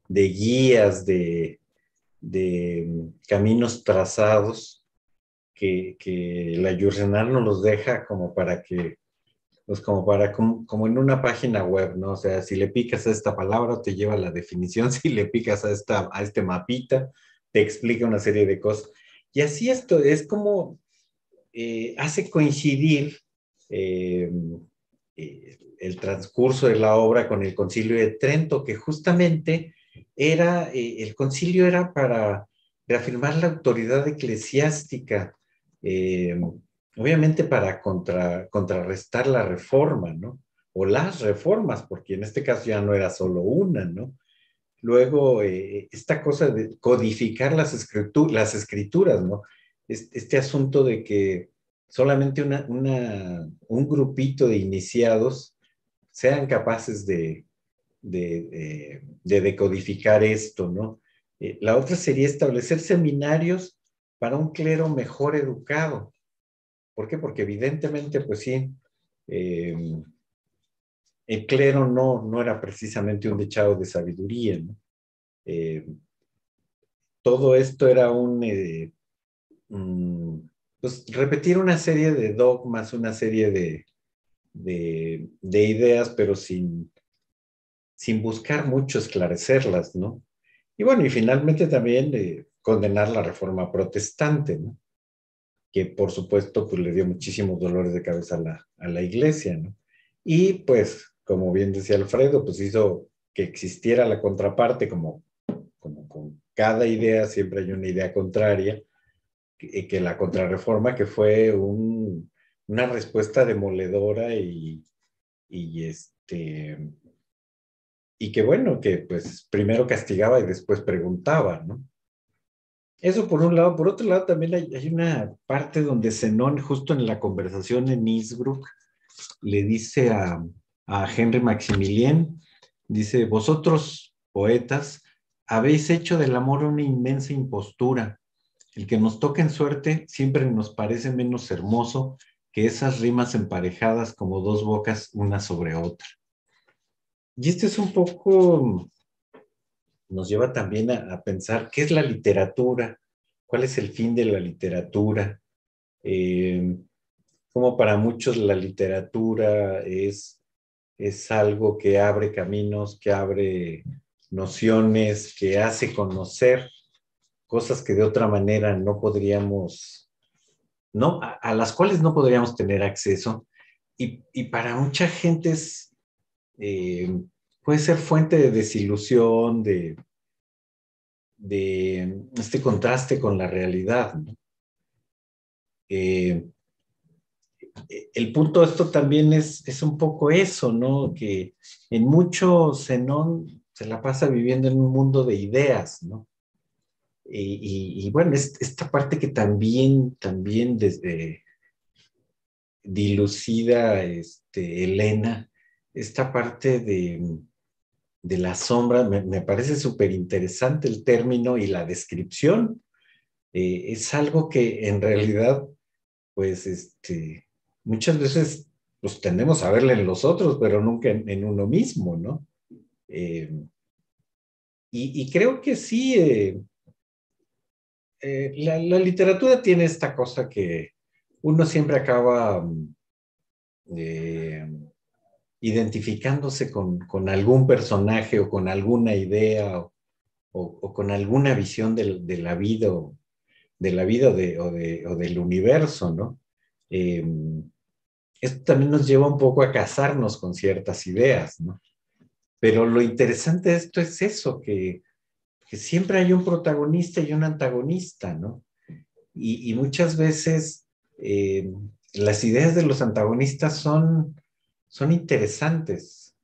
de guías, de, mm, caminos trazados que, la Yursenar nos los deja como para que, pues como para, como, en una página web, ¿no? O sea, si le picas a esta palabra te lleva la definición, si le picas a, esta, a este mapita te explica una serie de cosas. Y así esto es como eh, hace coincidir eh, eh, el transcurso de la obra con el concilio de Trento, que justamente era, eh, el concilio era para reafirmar la autoridad eclesiástica, eh, obviamente para contrarrestar la reforma, ¿no? O las reformas, porque en este caso ya no era solo una, ¿no? Luego, eh, esta cosa de codificar las, las escrituras, ¿no? Este, asunto de que solamente una, un grupito de iniciados sean capaces de, decodificar esto, ¿no? Eh, la otra sería establecer seminarios para un clero mejor educado. ¿Por qué? Porque evidentemente, pues sí, em, el clero no, no era precisamente un dechado de sabiduría. ¿no? Em, todo esto era un, eh, mm, pues, repetir una serie de dogmas, una serie de, de, ideas, pero sin, buscar mucho esclarecerlas, ¿no? Y bueno, y finalmente también eh, condenar la reforma protestante, que por supuesto pues, le dio muchísimos dolores de cabeza a la, iglesia. ¿no? Y pues, como bien decía Alfredo, pues hizo que existiera la contraparte, como, como con cada idea siempre hay una idea contraria, que, que la contrarreforma que fue un, una respuesta demoledora y, este y que bueno, que pues primero castigaba y después preguntaba, ¿no? Eso por un lado. Por otro lado, también hay, una parte donde Zenón, justo en la conversación en Innsbruck, le dice a, a Henry Maximilien, dice, vosotros, poetas, habéis hecho del amor una inmensa impostura. El que nos toca en suerte siempre nos parece menos hermoso esas rimas emparejadas como dos bocas una sobre otra. Y este es un poco, nos lleva también a, pensar qué es la literatura, cuál es el fin de la literatura, eh, como para muchos la literatura es, es algo que abre caminos, que abre nociones, que hace conocer cosas que de otra manera no podríamos ¿no? A, las cuales no podríamos tener acceso. Y, para mucha gente eh, puede ser fuente de desilusión, de, de este contraste con la realidad. Eh, el punto de esto también es, es, un poco eso, ¿no? Que en mucho Zenón se la pasa viviendo en un mundo de ideas, ¿no? Y, bueno, esta parte que también, también desde dilucida este, Elena, esta parte de, de la sombra, me, parece súper interesante el término y la descripción. Eh, es algo que en realidad, pues, este, muchas veces pues, tendemos a verle en los otros, pero nunca en, uno mismo, ¿no? Eh, y, creo que sí, eh, eh, la, literatura tiene esta cosa que uno siempre acaba mm, eh, identificándose con, algún personaje o con alguna idea o, con alguna visión de, la vida o de la vida o, del universo, ¿no? Eh, esto también nos lleva un poco a casarnos con ciertas ideas, ¿no? Pero lo interesante de esto es eso, que que siempre hay un protagonista y un antagonista, ¿no? Y, muchas veces eh, las ideas de los antagonistas son, son interesantes.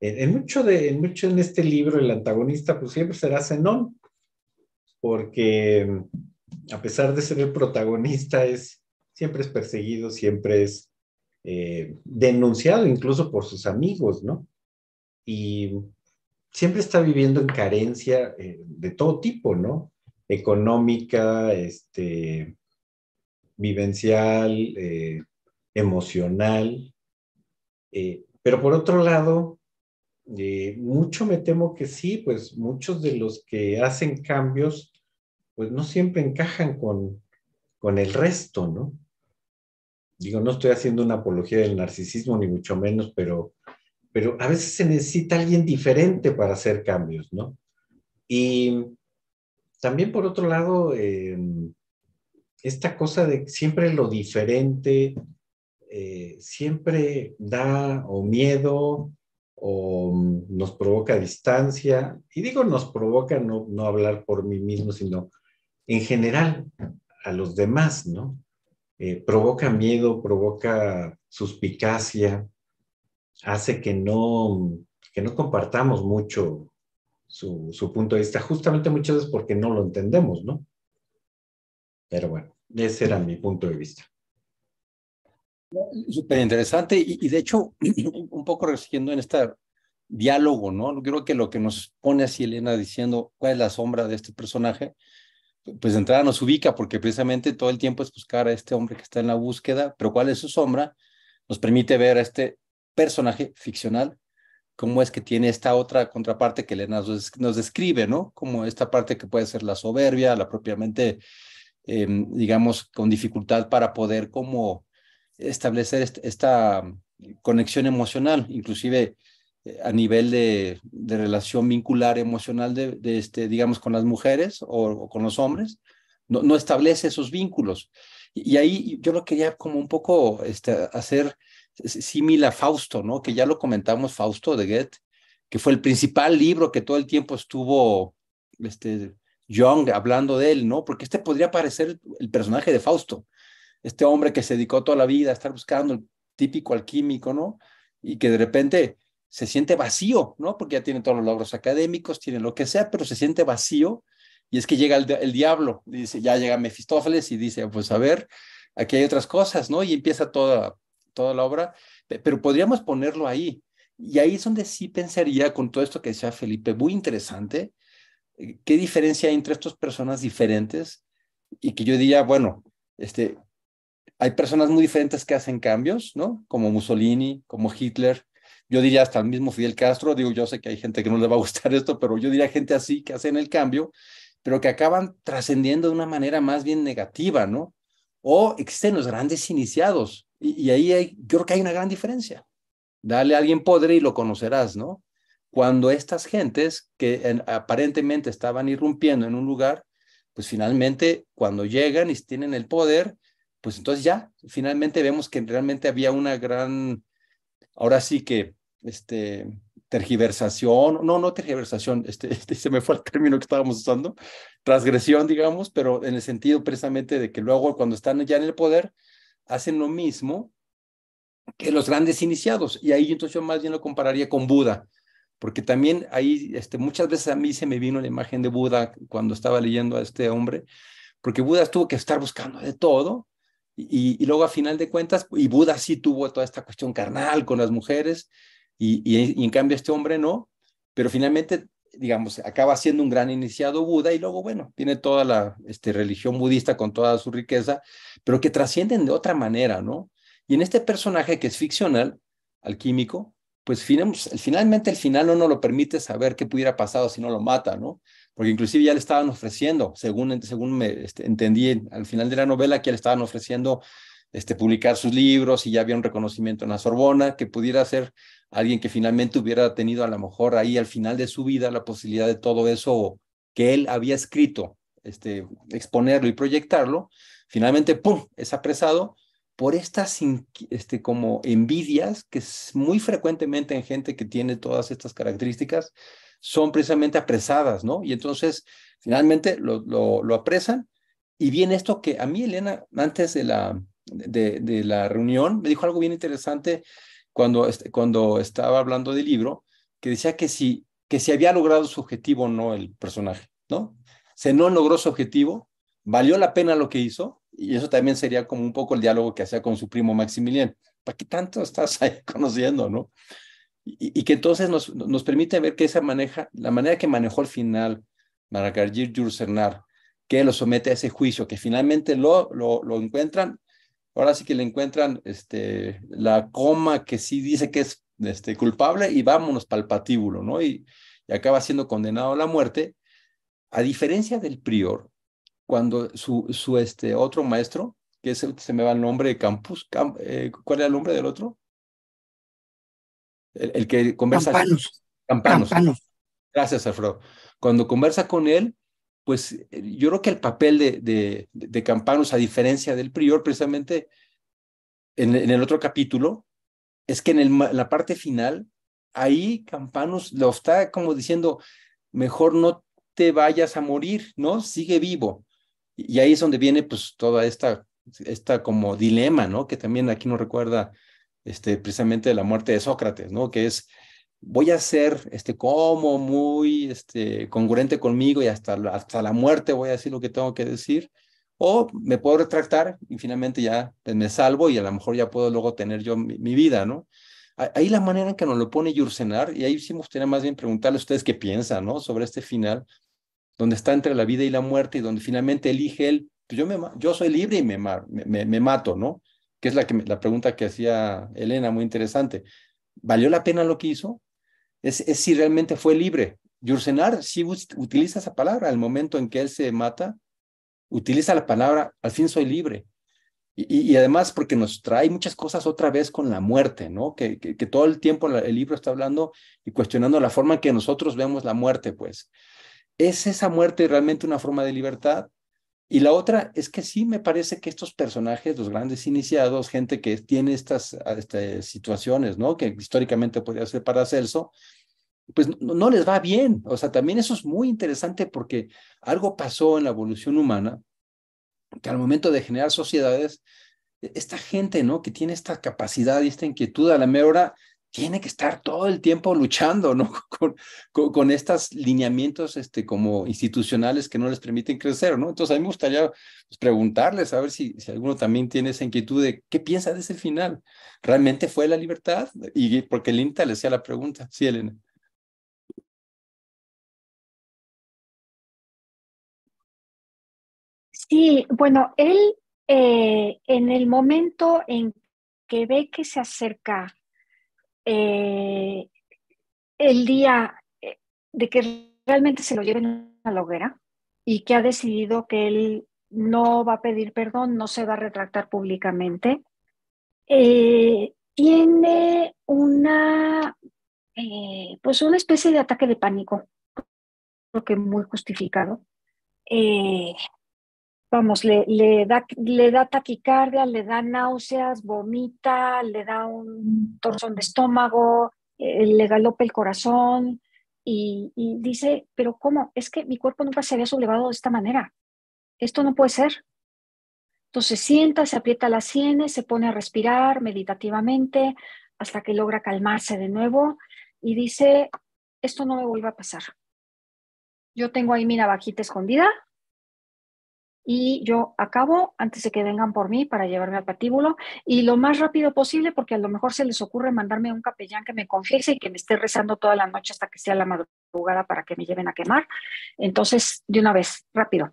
En, mucho de, en mucho en este libro, el antagonista pues siempre será Zenón, porque a pesar de ser el protagonista, es, siempre es perseguido, siempre es eh, denunciado incluso por sus amigos, ¿no? Y siempre está viviendo en carencia eh, de todo tipo, ¿no? Económica, este, vivencial, eh, emocional. Eh, pero por otro lado, mucho me temo que sí, pues muchos de los que hacen cambios, pues no siempre encajan con, con el resto, ¿no? Digo, no estoy haciendo una apología del narcisismo, ni mucho menos, pero pero a veces se necesita alguien diferente para hacer cambios, ¿no? Y también por otro lado, em, esta cosa de siempre lo diferente eh, siempre da o miedo o nos provoca distancia. Y digo nos provoca no, hablar por mí mismo, sino en general a los demás, ¿no? Eh, provoca miedo, provoca suspicacia, hace que no, que no compartamos mucho su, punto de vista, justamente muchas veces porque no lo entendemos, ¿no? Pero bueno, ese era mi punto de vista. Súper interesante y, de hecho, un poco resiguiendo en este diálogo, ¿no? Creo que lo que nos pone así Elena diciendo cuál es la sombra de este personaje, pues de entrada nos ubica porque precisamente todo el tiempo es buscar a este hombre que está en la búsqueda, pero cuál es su sombra, nos permite ver a este personaje ficcional, como es que tiene esta otra contraparte que nos, describe, ¿no? Como esta parte que puede ser la soberbia, la propiamente, em, digamos, con dificultad para poder como establecer esta, mm, conexión emocional, inclusive eh, a nivel de, relación vincular emocional de, este, digamos, con las mujeres o, con los hombres, no, establece esos vínculos. Y, ahí yo lo quería como un poco este, hacer similar a Fausto, ¿no? Que ya lo comentamos, Fausto de Goethe, que fue el principal libro que todo el tiempo estuvo este, Young hablando de él, ¿no? Porque este podría parecer el personaje de Fausto, este hombre que se dedicó toda la vida a estar buscando el típico alquímico, ¿no? Y que de repente se siente vacío, ¿no? Porque ya tiene todos los logros académicos, tiene lo que sea, pero se siente vacío. Y es que llega el, el diablo, dice, ya llega Mefistófeles y dice, pues a ver, aquí hay otras cosas, ¿no? Y empieza toda toda la obra, pero podríamos ponerlo ahí. Y ahí es donde sí pensaría con todo esto que decía Felipe, muy interesante, eh, qué diferencia hay entre estas personas diferentes y que yo diría, bueno, este, hay personas muy diferentes que hacen cambios, ¿no? Como Mussolini, como Hitler, yo diría hasta el mismo Fidel Castro, digo, yo sé que hay gente que no le va a gustar esto, pero yo diría gente así que hacen el cambio, pero que acaban trascendiendo de una manera más bien negativa, ¿no? O existen los grandes iniciados, y, ahí creo que hay una gran diferencia. Dale a alguien poder y lo conocerás, ¿no? Cuando estas gentes que aparentemente estaban irrumpiendo en un lugar, pues finalmente cuando llegan y tienen el poder, pues entonces ya, finalmente vemos que realmente había una gran, ahora sí que, este, tergiversación, no, no tergiversación, este, este se me fue el término que estábamos usando, transgresión, digamos, pero en el sentido precisamente de que luego cuando están ya en el poder, hacen lo mismo que los grandes iniciados. Y ahí entonces yo más bien lo compararía con Buda, porque también ahí este, muchas veces a mí se me vino la imagen de Buda cuando estaba leyendo a este hombre, porque Buda tuvo que estar buscando de todo. Y, luego a final de cuentas, y Buda sí tuvo toda esta cuestión carnal con las mujeres, y en cambio este hombre no, pero finalmente digamos, acaba siendo un gran iniciado Buda y luego, bueno, tiene toda la este, religión budista con toda su riqueza, pero que trascienden de otra manera, ¿no? Y en este personaje que es ficcional, alquímico, pues finalmente el final no nos lo permite saber qué pudiera pasado si no lo mata, ¿no? Porque inclusive ya le estaban ofreciendo, según, según me este, entendí al final de la novela, que ya le estaban ofreciendo este, publicar sus libros y ya había un reconocimiento en la Sorbona que pudiera ser alguien que finalmente hubiera tenido a lo mejor ahí al final de su vida la posibilidad de todo eso que él había escrito, este, exponerlo y proyectarlo, finalmente, ¡pum!, es apresado por estas este, como envidias que es muy frecuentemente en gente que tiene todas estas características son precisamente apresadas, ¿no? Y entonces, finalmente lo, lo, apresan y bien esto que a mí, Elena, antes de la, de, de la reunión, me dijo algo bien interesante cuando, estaba hablando del libro, que decía que si, que había logrado su objetivo o no el personaje, ¿no? Se no logró su objetivo, valió la pena lo que hizo, y eso también sería como un poco el diálogo que hacía con su primo Maximilien. ¿Para qué tanto estás ahí conociendo, no? Y, que entonces nos, nos, permite ver que esa maneja, la manera que manejó al final Jules Cernar, que lo somete a ese juicio, que finalmente lo, lo, lo encuentran ahora sí que le encuentran este, la coma que sí dice que es este, culpable y vámonos para el patíbulo, ¿no? Y, y acaba siendo condenado a la muerte. A diferencia del prior, cuando su, su este, otro maestro, que se, se me va el nombre de Campus, eh, ¿cuál era el nombre del otro? El, que conversa. Campanos. Campanos. Campanos. Gracias, Alfredo. Cuando conversa con él, pues eh, yo creo que el papel de, de, Campanus, a diferencia del prior, precisamente en, el otro capítulo, es que en el, la parte final, ahí Campanus lo está como diciendo, mejor no te vayas a morir, ¿no? Sigue vivo. Y ahí es donde viene pues toda esta, esta como dilema, ¿no? Que también aquí nos recuerda este, precisamente la muerte de Sócrates, ¿no? Que es voy a ser este, como muy este, congruente conmigo y hasta la, hasta la muerte voy a decir lo que tengo que decir, o me puedo retractar y finalmente ya me salvo y a lo mejor ya puedo luego tener yo mi, vida, ¿no? Ahí la manera en que nos lo pone Yurcenar, y ahí sí me gustaría más bien preguntarle a ustedes qué piensan, ¿no? Sobre este final, donde está entre la vida y la muerte y donde finalmente elige él, pues yo, me, yo soy libre y me, me, me mato, ¿no? Que es la, que, la pregunta que hacía Elena, muy interesante. ¿Valió la pena lo que hizo? es, si realmente fue libre. yurcenar si utiliza esa palabra, al momento en que él se mata, utiliza la palabra, al fin soy libre. Y, además porque nos trae muchas cosas otra vez con la muerte, ¿no? que, todo el tiempo el libro está hablando y cuestionando la forma en que nosotros vemos la muerte, pues. ¿Es esa muerte realmente una forma de libertad? Y la otra es que sí me parece que estos personajes, los grandes iniciados, gente que tiene estas, ah, este, situaciones, ¿no? Que históricamente podría ser para Celso, pues no, les va bien. O sea, también eso es muy interesante porque algo pasó en la evolución humana que al momento de generar sociedades, e-, esta gente, ¿no? Que tiene esta capacidad y esta inquietud a la mera tiene que estar todo el tiempo luchando, ¿no? Con, con, estos lineamientos este, como institucionales que no les permiten crecer, ¿no? Entonces a mí me gustaría pues, preguntarles, a ver si, si, alguno también tiene esa inquietud de qué piensa de ese final. ¿Realmente fue la libertad? Y porque Linda le hacía la pregunta. Sí, Elena. Sí, bueno, él eh, en el momento en que ve que se acerca eh, el día eh, de que realmente se lo lleven a la hoguera y que ha decidido que él no va a pedir perdón, no se va a retractar públicamente, eh, tiene una, pues una especie de ataque de pánico, creo que muy justificado vamos, le, da, taquicardia, le da náuseas, vomita, le da un torzón de estómago, eh, le galopa el corazón y, dice, pero ¿cómo? Es que mi cuerpo nunca se había sublevado de esta manera. Esto no puede ser. Entonces se sienta, se aprieta las sienes, se pone a respirar meditativamente hasta que logra calmarse de nuevo y dice, esto no me vuelva a pasar. Yo tengo ahí mi navajita escondida, y yo acabo antes de que vengan por mí para llevarme al patíbulo y lo más rápido posible porque a lo mejor se les ocurre mandarme un capellán que me confiese y que me esté rezando toda la noche hasta que sea la madrugada para que me lleven a quemar. Entonces, de una vez, rápido.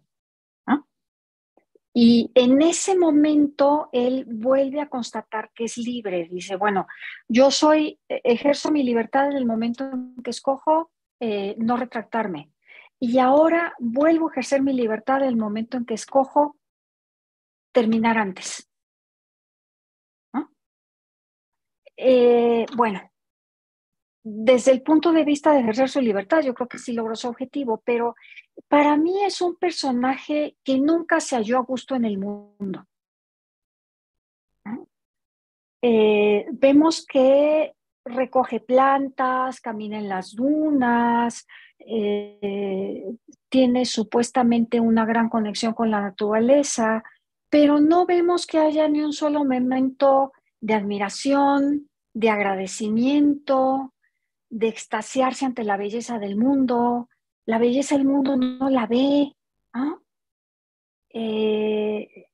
Y en ese momento él vuelve a constatar que es libre. Dice, bueno, yo soy, e-, ejerzo mi libertad en el momento en que escojo eh, no retractarme. Y ahora vuelvo a ejercer mi libertad en el momento en que escojo terminar antes. Eh, bueno, desde el punto de vista de ejercer su libertad, yo creo que sí logró su objetivo, pero para mí es un personaje que nunca se halló a gusto en el mundo. Eh, vemos que recoge plantas, camina en las dunas, eh, tiene supuestamente una gran conexión con la naturaleza, pero no vemos que haya ni un solo momento de admiración, de agradecimiento, de extasiarse ante la belleza del mundo. La belleza del mundo no la ve. ¿ah? Eh,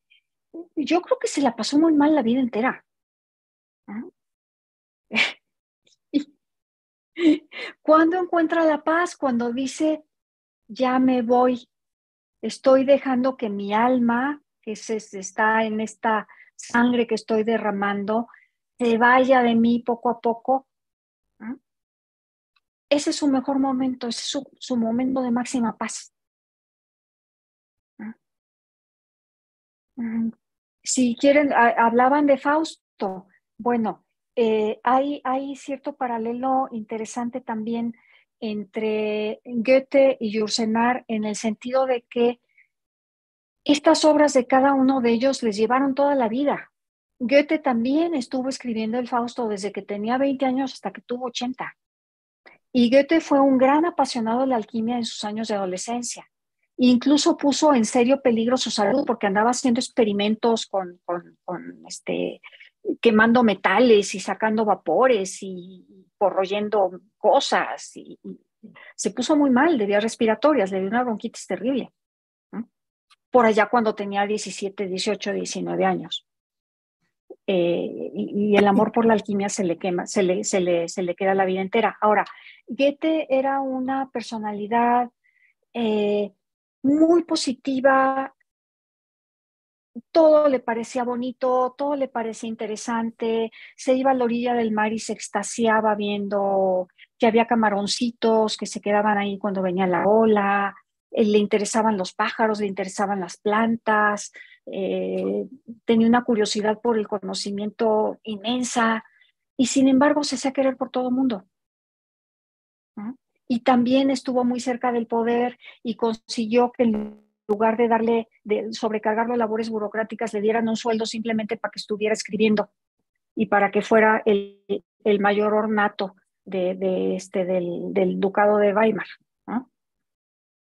yo creo que se la pasó muy mal la vida entera. ¿ah? ¿Cuándo encuentra la paz? Cuando dice, ya me voy, estoy dejando que mi alma, que se, está en esta sangre que estoy derramando, se vaya de mí poco a poco. ¿Mm? Ese es su mejor momento, es su, momento de máxima paz. ¿Mm? Mm. Si quieren, hablaban de Fausto. Bueno, eh, hay, cierto paralelo interesante también entre Goethe y Jursenar en el sentido de que estas obras de cada uno de ellos les llevaron toda la vida. Goethe también estuvo escribiendo el Fausto desde que tenía 20 años hasta que tuvo 80. Y Goethe fue un gran apasionado de la alquimia en sus años de adolescencia. Incluso puso en serio peligro su salud porque andaba haciendo experimentos con, con, con este, quemando metales y sacando vapores y corroyendo cosas. Y, se puso muy mal de vías respiratorias, le dio una bronquitis terrible. Por allá cuando tenía 17, 18, 19 años. Eh, y, el amor por la alquimia se le quema, se le, se se le queda la vida entera. Ahora, Goethe era una personalidad eh, muy positiva, todo le parecía bonito, todo le parecía interesante, se iba a la orilla del mar y se extasiaba viendo que había camaroncitos que se quedaban ahí cuando venía la ola, eh, le interesaban los pájaros, le interesaban las plantas, eh, tenía una curiosidad por el conocimiento inmensa y sin embargo se hacía querer por todo el mundo. Y también estuvo muy cerca del poder y consiguió que lugar de darle, de sobrecargarlo labores burocráticas, le dieran un sueldo simplemente para que estuviera escribiendo y para que fuera el, el mayor ornato de, este, del, ducado de Weimar.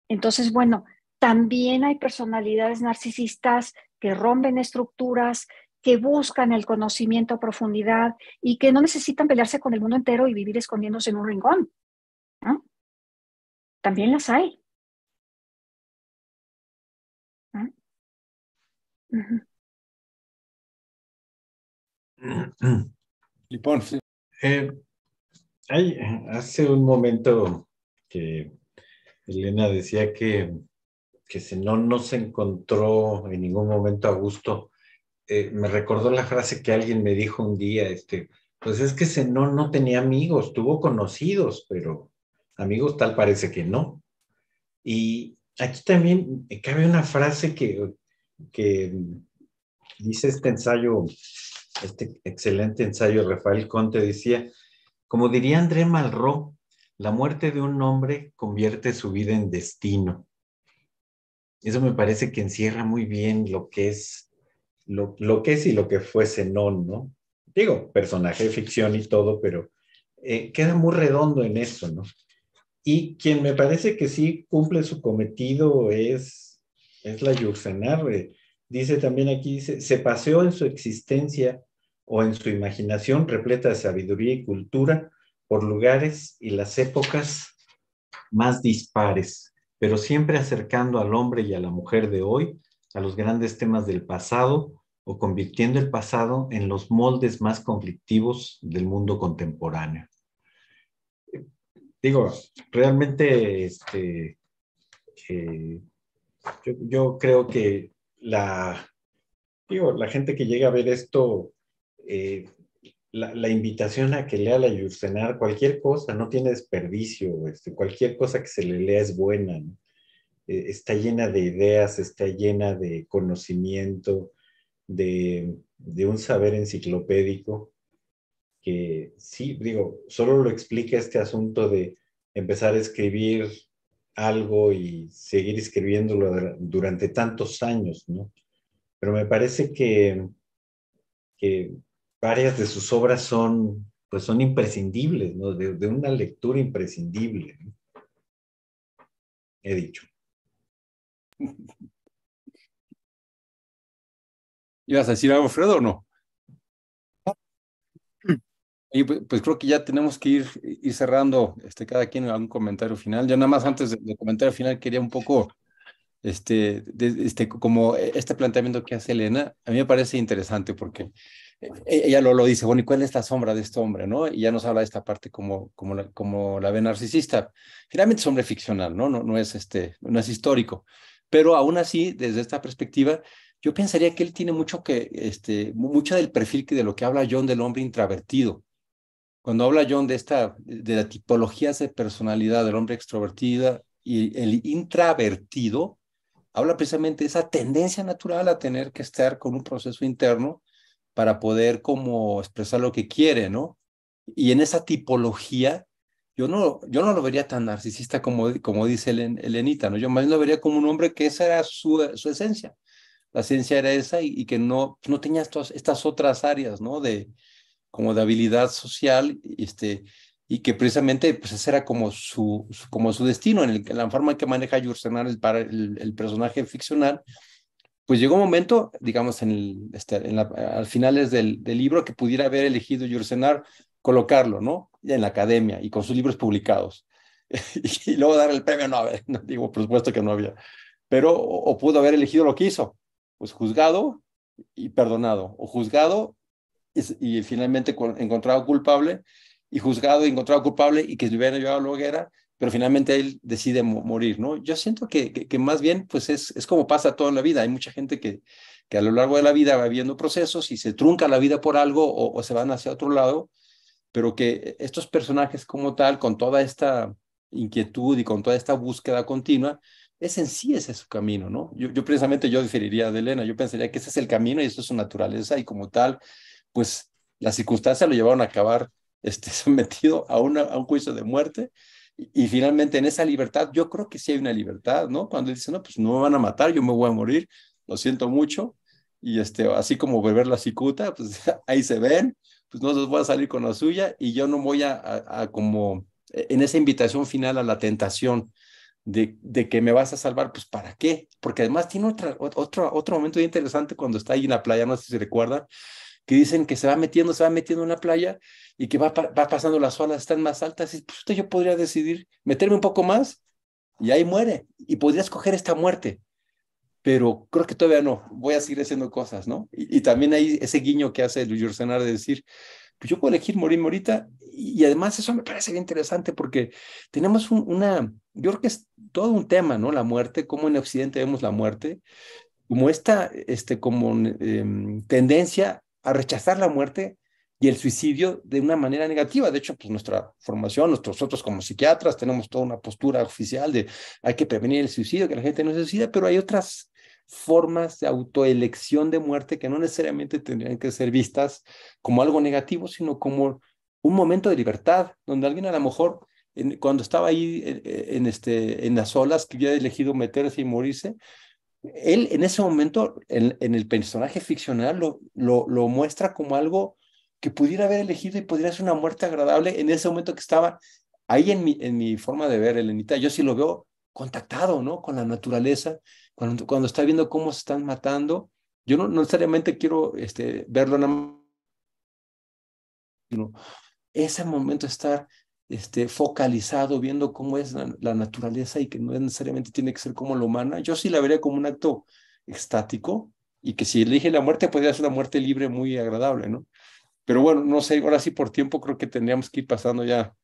Entonces, bueno, también hay personalidades narcisistas que rompen estructuras, que buscan el conocimiento a profundidad y que no necesitan pelearse con el mundo entero y vivir escondiéndose en un rincón. También las hay. Eh, hace un momento que Elena decía que, que no, no se encontró en ningún momento a gusto. Eh, me recordó la frase que alguien me dijo un día, este, pues es que se no tenía amigos, tuvo conocidos, pero amigos tal parece que no. Y aquí también eh, cabe una frase que, que dice este ensayo, este excelente ensayo Rafael Conte decía, como diría André Malraux, la muerte de un hombre convierte su vida en destino. Eso me parece que encierra muy bien lo que es, lo, que es y lo que fuese no, ¿no? Digo, personaje de ficción y todo, pero eh, queda muy redondo en eso, ¿no? Y quien me parece que sí cumple su cometido es es la Yursenar. Dice también aquí, se paseó en su existencia o en su imaginación repleta de sabiduría y cultura por lugares y las épocas más dispares, pero siempre acercando al hombre y a la mujer de hoy a los grandes temas del pasado o convirtiendo el pasado en los moldes más conflictivos del mundo contemporáneo. Digo, realmente este, eh, yo, creo que la, la gente que llega a ver esto, eh, la, invitación a que lea la Yurcenar, cualquier cosa, no tiene desperdicio, este, cualquier cosa que se le lea es buena, e, está llena de ideas, está llena de conocimiento, de un saber enciclopédico, que sí, digo, solo lo explica este asunto de empezar a escribir algo y seguir escribiéndolo durante tantos años, ¿no? Pero me parece que, varias de sus obras son, pues son imprescindibles, ¿no? De, una lectura imprescindible. He dicho. ¿Ibas a decir algo, Fredo, o no? Y pues, pues creo que ya tenemos que ir, ir cerrando este, cada quien algún comentario final. ya nada más antes del de comentario final quería un poco, este, este, como este planteamiento que hace Elena, a mí me parece interesante porque eh, e, ella lo, lo dice, bueno, ¿y cuál es la sombra de este hombre? ¿no? Y ya nos habla de esta parte como, como, la, como la ve narcisista. Finalmente es hombre ficcional, ¿no? No, no, es, este, no es histórico. Pero aún así, desde esta perspectiva, yo pensaría que él tiene mucho que, este, mucho del perfil que de lo que habla John del hombre introvertido cuando habla John de esta, de la tipología de personalidad del hombre extrovertida y el intravertido, habla precisamente de esa tendencia natural a tener que estar con un proceso interno para poder como expresar lo que quiere, ¿no? Y en esa tipología, yo no, yo no lo vería tan narcisista como, como dice Elenita. ¿no? Yo más lo vería como un hombre que esa era su, esencia. La esencia era esa y, que no, no tenía estas otras áreas, ¿no? De, como de habilidad social, este, y que precisamente pues, era como su, como su destino, en, la forma en que maneja Jursenar el, el, personaje ficcional, pues llegó un momento, digamos, en este, al finales del, libro, que pudiera haber elegido Jursenar colocarlo, ¿no? En la academia y con sus libros publicados. y, luego dar el premio Nobel, no, digo, por supuesto que no había, pero o, o pudo haber elegido lo que hizo, pues juzgado y perdonado, o juzgado y, finalmente encontrado culpable y juzgado y encontrado culpable y que se hubiera llevado a la hoguera, pero finalmente él decide morir, ¿no? Yo siento que, que, más bien, pues es, es como pasa todo en la vida. Hay mucha gente que, que a lo largo de la vida va viendo procesos y se trunca la vida por algo o, se van hacia otro lado, pero que e, estos personajes como tal, con toda esta inquietud y con toda esta búsqueda continua, es en sí ese es su camino, ¿no? Yo, yo precisamente yo diferiría de Elena, yo pensaría que ese es el camino y eso es su naturaleza y como tal pues la circunstancia lo llevaron a acabar este, sometido a, un juicio de muerte. Y, finalmente en esa libertad, yo creo que sí hay una libertad, ¿no? Cuando dice no, pues no me van a matar, yo me voy a morir, lo siento mucho. Y este, así como beber la cicuta, pues ahí se ven, pues no se voy a salir con la suya y yo no voy a, como e-, en esa invitación final a la tentación de, que me vas a salvar, pues ¿para qué? Porque además tiene otra, otro, otro momento interesante cuando está ahí en la playa, no sé si recuerdan, que dicen que se va metiendo, se va metiendo en una playa y que va, va pasando las olas, están más altas, y pues yo podría decidir meterme un poco más y ahí muere, y podría escoger esta muerte, pero creo que todavía no, voy a seguir haciendo cosas, ¿no? Y, también hay ese guiño que hace Luis Orsenar de decir, pues yo puedo elegir morir morita y, además eso me parece bien interesante porque tenemos una, yo creo que es todo un tema, ¿no? La muerte, cómo en Occidente vemos la muerte, como esta, este, como em, tendencia a rechazar la muerte y el suicidio de una manera negativa. De hecho, pues nuestra formación, nosotros como psiquiatras tenemos toda una postura oficial de hay que prevenir el suicidio, que la gente no se suicida, pero hay otras formas de autoelección de muerte que no necesariamente tendrían que ser vistas como algo negativo, sino como un momento de libertad, donde alguien a lo mejor cuando estaba ahí eh, eh, en, este, en las olas que había elegido meterse y morirse, él en ese momento, en, el personaje ficcional, lo, lo, muestra como algo que pudiera haber elegido y podría ser una muerte agradable en ese momento que estaba ahí en mi, en mi forma de ver, Elenita. Yo sí lo veo contactado, ¿no? Con la naturaleza, cuando, cuando está viendo cómo se están matando. Yo no, necesariamente quiero este, verlo la mano. Ese momento estar este, focalizado, viendo cómo es la, naturaleza y que no necesariamente tiene que ser como la humana. Yo sí la vería como un acto estático y que si elige la muerte podría pues, ser una muerte libre muy agradable, ¿no? Pero bueno, no sé, ahora sí por tiempo creo que tendríamos que ir pasando ya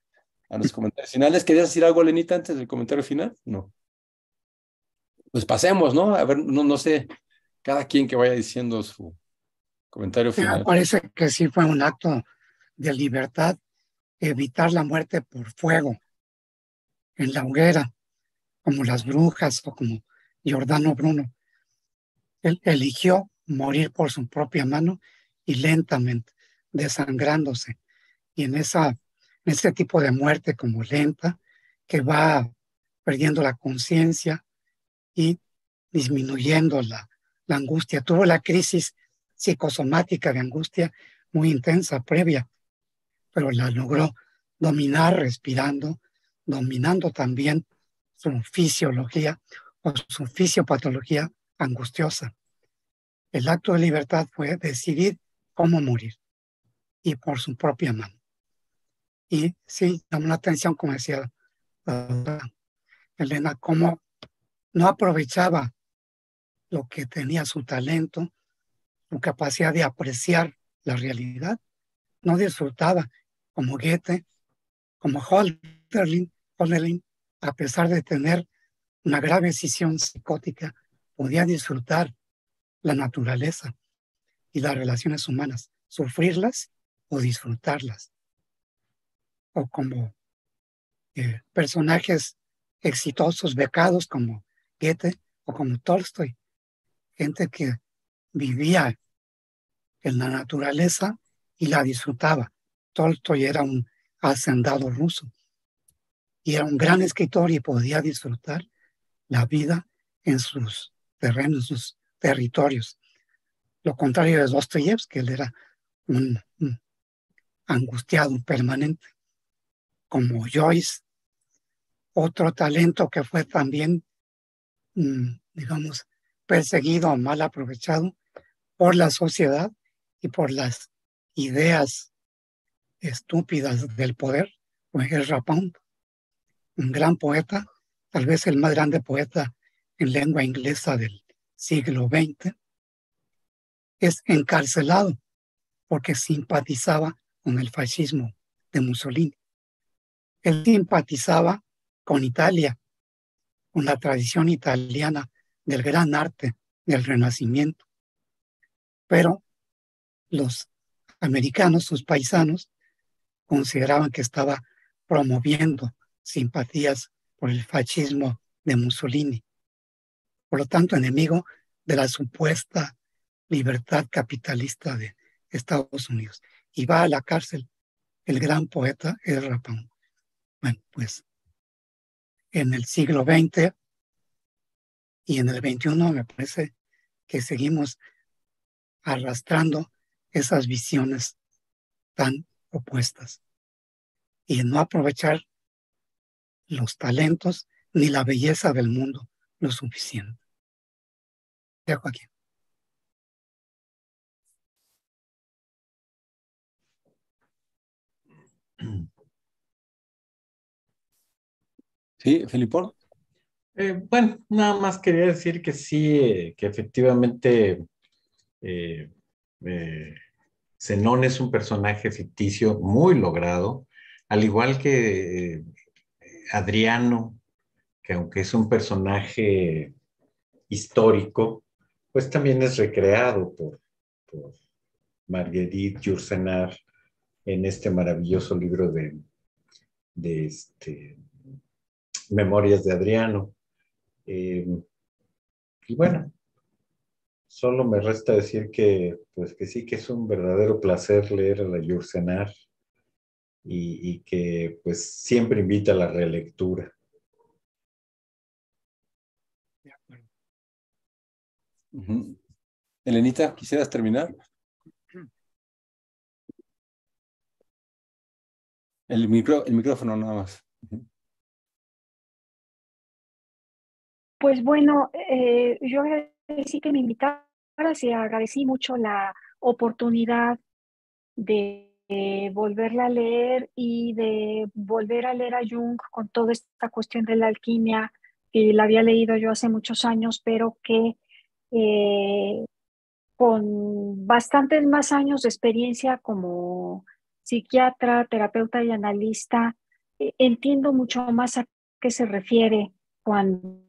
a los comentarios finales. ¿Querías decir algo, Lenita, antes del comentario final? No. Pues pasemos, ¿no? A ver, no, no sé, cada quien que vaya diciendo su comentario final. parece que sí fue un acto de libertad evitar la muerte por fuego en la hoguera, como las brujas o como Giordano Bruno. Él eligió morir por su propia mano y lentamente, desangrándose. Y en, esa, ese tipo de muerte como lenta, que va perdiendo la conciencia y disminuyendo la angustia. Tuvo la crisis psicosomática de angustia muy intensa previa pero la logró dominar respirando, dominando también su fisiología o su fisiopatología angustiosa. El acto de libertad fue decidir cómo morir y por su propia mano. Y sí, llamó la atención, como decía Elena, cómo no aprovechaba lo que tenía su talento, su capacidad de apreciar la realidad, no disfrutaba como Goethe, como Hölderlin, a pesar de tener una grave escisión psicótica, podía disfrutar la naturaleza y las relaciones humanas, sufrirlas o disfrutarlas. O como eh, personajes exitosos, becados como Goethe o como Tolstoy, gente que vivía en la naturaleza y la disfrutaba. Tolstoy era un hacendado ruso y era un gran escritor y podía disfrutar la vida en sus terrenos, sus territorios. Lo contrario de Dostoyevsky, él era un, un angustiado permanente, como Joyce. Otro talento que fue también, mm, digamos, perseguido o mal aprovechado por la sociedad y por las ideas estúpidas del poder, pues es un gran poeta, tal vez el más grande poeta en lengua inglesa del siglo XX, es encarcelado porque simpatizaba con el fascismo de Mussolini. Él simpatizaba con Italia, con la tradición italiana del gran arte del Renacimiento. Pero los americanos, sus paisanos, consideraban que estaba promoviendo simpatías por el fascismo de Mussolini. Por lo tanto, enemigo de la supuesta libertad capitalista de Estados Unidos. Y va a la cárcel el gran poeta es Bueno, pues en el siglo XX y en el XXI me parece que seguimos arrastrando esas visiones tan opuestas y no aprovechar los talentos ni la belleza del mundo lo suficiente. Dejo aquí. Sí, Felipe. Eh, bueno, nada más quería decir que sí, eh, que efectivamente eh, Zenón es un personaje ficticio muy logrado, al igual que eh, Adriano, que aunque es un personaje histórico, pues también es recreado por, Marguerite Yourcenar en este maravilloso libro de, este, Memorias de Adriano. Eh, y bueno, solo me resta decir que, pues que sí, que es un verdadero placer leer a la Yursenar y, que pues siempre invita a la relectura. Elenita, ¿quisieras terminar? El, micro, el micrófono nada más. Pues bueno, eh, yo Sí que me invitaras y eh, agradecí mucho la oportunidad de, eh, volverla a leer y de volver a leer a Jung con toda esta cuestión de la alquimia que la había leído yo hace muchos años, pero que eh, con bastantes más años de experiencia como psiquiatra, terapeuta y analista, entiendo mucho más a qué se refiere cuando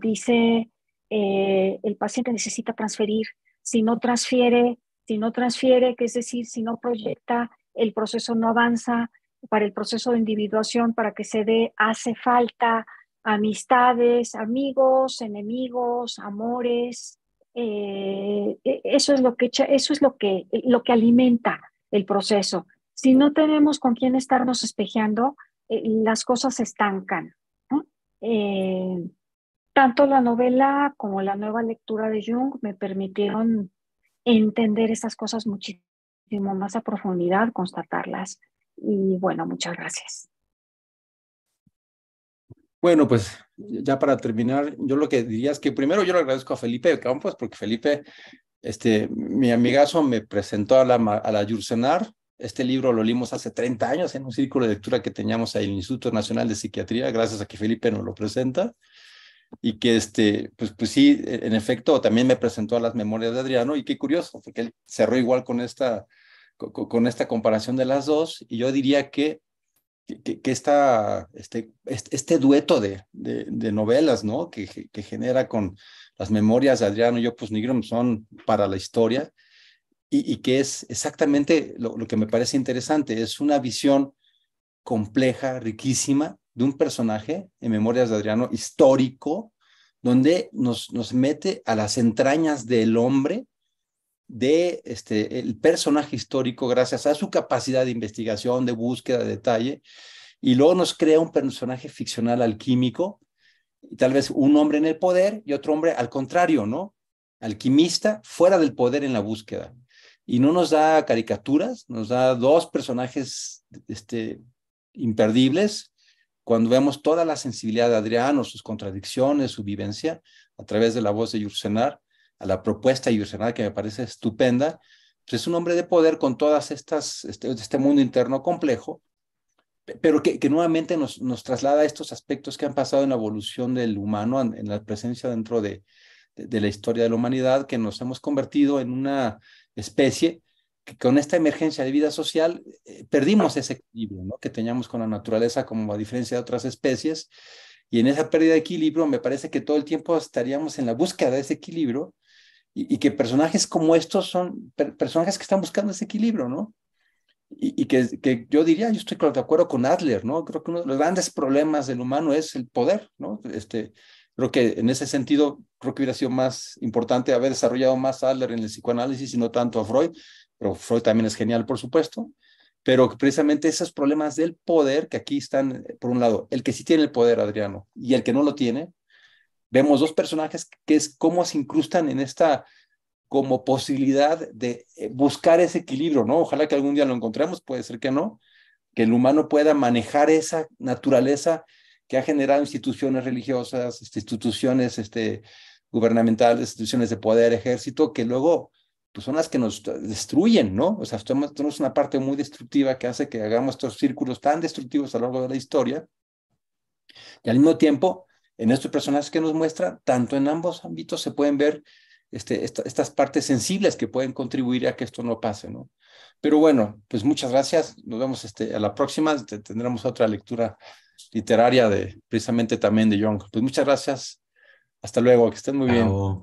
dice eh, el paciente necesita transferir. Si no transfiere, si no transfiere, que es decir, si no proyecta, el proceso no avanza. Para el proceso de individuación, para que se dé, hace falta amistades, amigos, enemigos, amores. Eh, e, eso es lo que eso es lo que lo que alimenta el proceso. Si no tenemos con quién estarnos espejeando, eh, las cosas se estancan. Tanto la novela como la nueva lectura de Jung me permitieron entender estas cosas muchísimo más a profundidad, constatarlas. Y bueno, muchas gracias. Bueno, pues ya para terminar, yo lo que diría es que primero yo le agradezco a Felipe Campos, porque Felipe, este, mi amigazo, me presentó a la, a la Este libro lo leímos hace 30 años en un círculo de lectura que teníamos en el Instituto Nacional de Psiquiatría, gracias a que Felipe nos lo presenta y que este, pues, pues sí, e, en efecto, también me presentó a las memorias de Adriano y qué curioso, porque él cerró igual con esta, con, esta comparación de las dos y yo diría que, que, este, este, dueto de, de, novelas, ¿no? Que, que, genera con las memorias de Adriano y yo, pues Nigrum son para la historia y, que es exactamente lo que me parece interesante, es una visión compleja, riquísima, de un personaje en Memorias de Adriano histórico, donde nos, nos mete a las entrañas del hombre, de este, el personaje histórico gracias a su capacidad de investigación, de búsqueda de detalle, y luego nos crea un personaje ficcional alquímico, y tal vez un hombre en el poder y otro hombre al contrario, ¿no? Alquimista fuera del poder en la búsqueda. Y no nos da caricaturas, nos da dos personajes este, imperdibles, cuando vemos toda la sensibilidad de Adriano, sus contradicciones, su vivencia, a través de la voz de Yursenar, a la propuesta de que me parece estupenda, pues es un hombre de poder con todas estas, este, este mundo interno complejo, pero que, nuevamente nos, traslada a estos aspectos que han pasado en la evolución del humano, en, la presencia dentro de, de, la historia de la humanidad, que nos hemos convertido en una especie que con esta emergencia de vida social eh, perdimos ese equilibrio ¿no? que teníamos con la naturaleza como a diferencia de otras especies. Y en esa pérdida de equilibrio me parece que todo el tiempo estaríamos en la búsqueda de ese equilibrio y, que personajes como estos son personajes que están buscando ese equilibrio, ¿no? Y, que, que, yo diría, yo estoy de acuerdo con Adler, ¿no? Creo que uno de los grandes problemas del humano es el poder, ¿no? Este, creo que en ese sentido, creo que hubiera sido más importante haber desarrollado más Adler en el psicoanálisis y no tanto a Freud, pero Freud también es genial, por supuesto, pero precisamente esos problemas del poder que aquí están, por un lado, el que sí tiene el poder, Adriano, y el que no lo tiene, vemos dos personajes que es cómo se incrustan en esta como posibilidad de eh, buscar ese equilibrio, ¿no? Ojalá que algún día lo encontremos, puede ser que no, que el humano pueda manejar esa naturaleza que ha generado instituciones religiosas, instituciones este, gubernamentales, instituciones de poder, ejército, que luego pues son las que nos destruyen, ¿no? O sea, tenemos, una parte muy destructiva que hace que hagamos estos círculos tan destructivos a lo largo de la historia. Y al mismo tiempo, en estos personajes que nos muestra, tanto en ambos ámbitos se pueden ver este, estas partes sensibles que pueden contribuir a que esto no pase, ¿no? Pero bueno, pues muchas gracias. Nos vemos este, a la próxima. Tendremos otra lectura literaria de precisamente también de John. Pues muchas gracias. Hasta luego. Que estén muy bien.